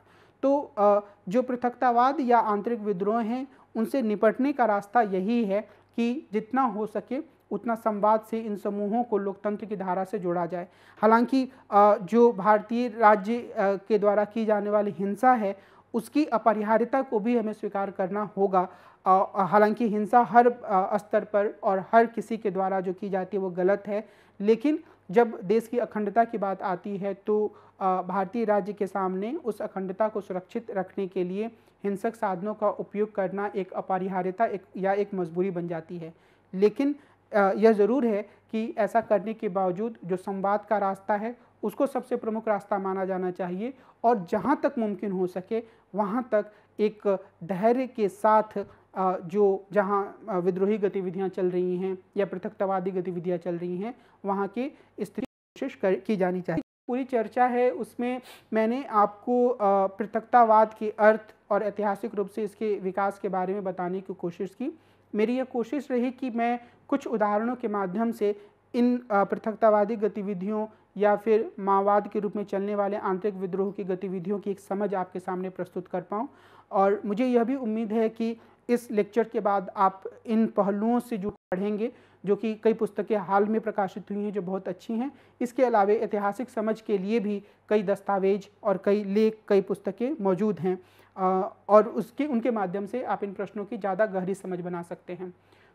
तो आ, जो पृथकतावाद या आंतरिक विद्रोह हैं उनसे निपटने का रास्ता यही है कि जितना हो सके उतना संवाद से इन समूहों को लोकतंत्र की धारा से जोड़ा जाए हालांकि जो भारतीय राज्य के द्वारा की जाने वाली हिंसा है उसकी अपरिहार्यता को भी हमें स्वीकार करना होगा हालांकि हिंसा हर स्तर पर और हर किसी के द्वारा जो की जाती है वो गलत है लेकिन जब देश की अखंडता की बात आती है तो भारतीय राज्य के सामने उस अखंडता को सुरक्षित रखने के लिए हिंसक साधनों का उपयोग करना एक अपरिहार्यता एक या एक मजबूरी बन जाती है लेकिन यह ज़रूर है कि ऐसा करने के बावजूद जो संवाद का रास्ता है उसको सबसे प्रमुख रास्ता माना जाना चाहिए और जहाँ तक मुमकिन हो सके वहाँ तक एक धैर्य के साथ जो जहाँ विद्रोही गतिविधियाँ चल रही हैं या पृथकतावादी गतिविधियाँ चल रही हैं वहाँ की स्थिति कोशिश की जानी चाहिए पूरी चर्चा है उसमें मैंने आपको पृथकतावाद के अर्थ और ऐतिहासिक रूप से इसके विकास के बारे में बताने की कोशिश की मेरी ये कोशिश रही कि मैं कुछ उदाहरणों के माध्यम से इन पृथकतावादी गतिविधियों या फिर माओवाद के रूप में चलने वाले आंतरिक विद्रोह की गतिविधियों की एक समझ आपके सामने प्रस्तुत कर पाऊँ और मुझे यह भी उम्मीद है कि इस लेक्चर के बाद आप इन पहलुओं से जो पढ़ेंगे जो कि कई पुस्तकें हाल में प्रकाशित हुई हैं जो बहुत अच्छी हैं इसके अलावा ऐतिहासिक समझ के लिए भी कई दस्तावेज और कई लेख कई पुस्तकें मौजूद हैं और उसके उनके माध्यम से आप इन प्रश्नों की ज़्यादा गहरी समझ बना सकते हैं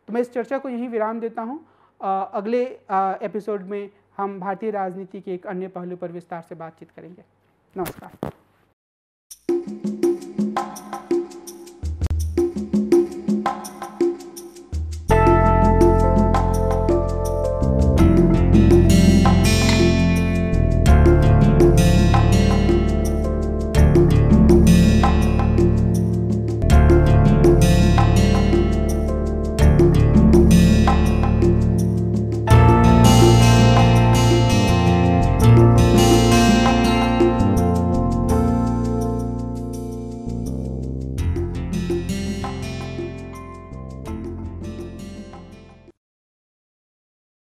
तो मैं इस चर्चा को यहीं विराम देता हूँ अगले एपिसोड में हम भारतीय राजनीति के एक अन्य पहलू पर विस्तार से बातचीत करेंगे नमस्कार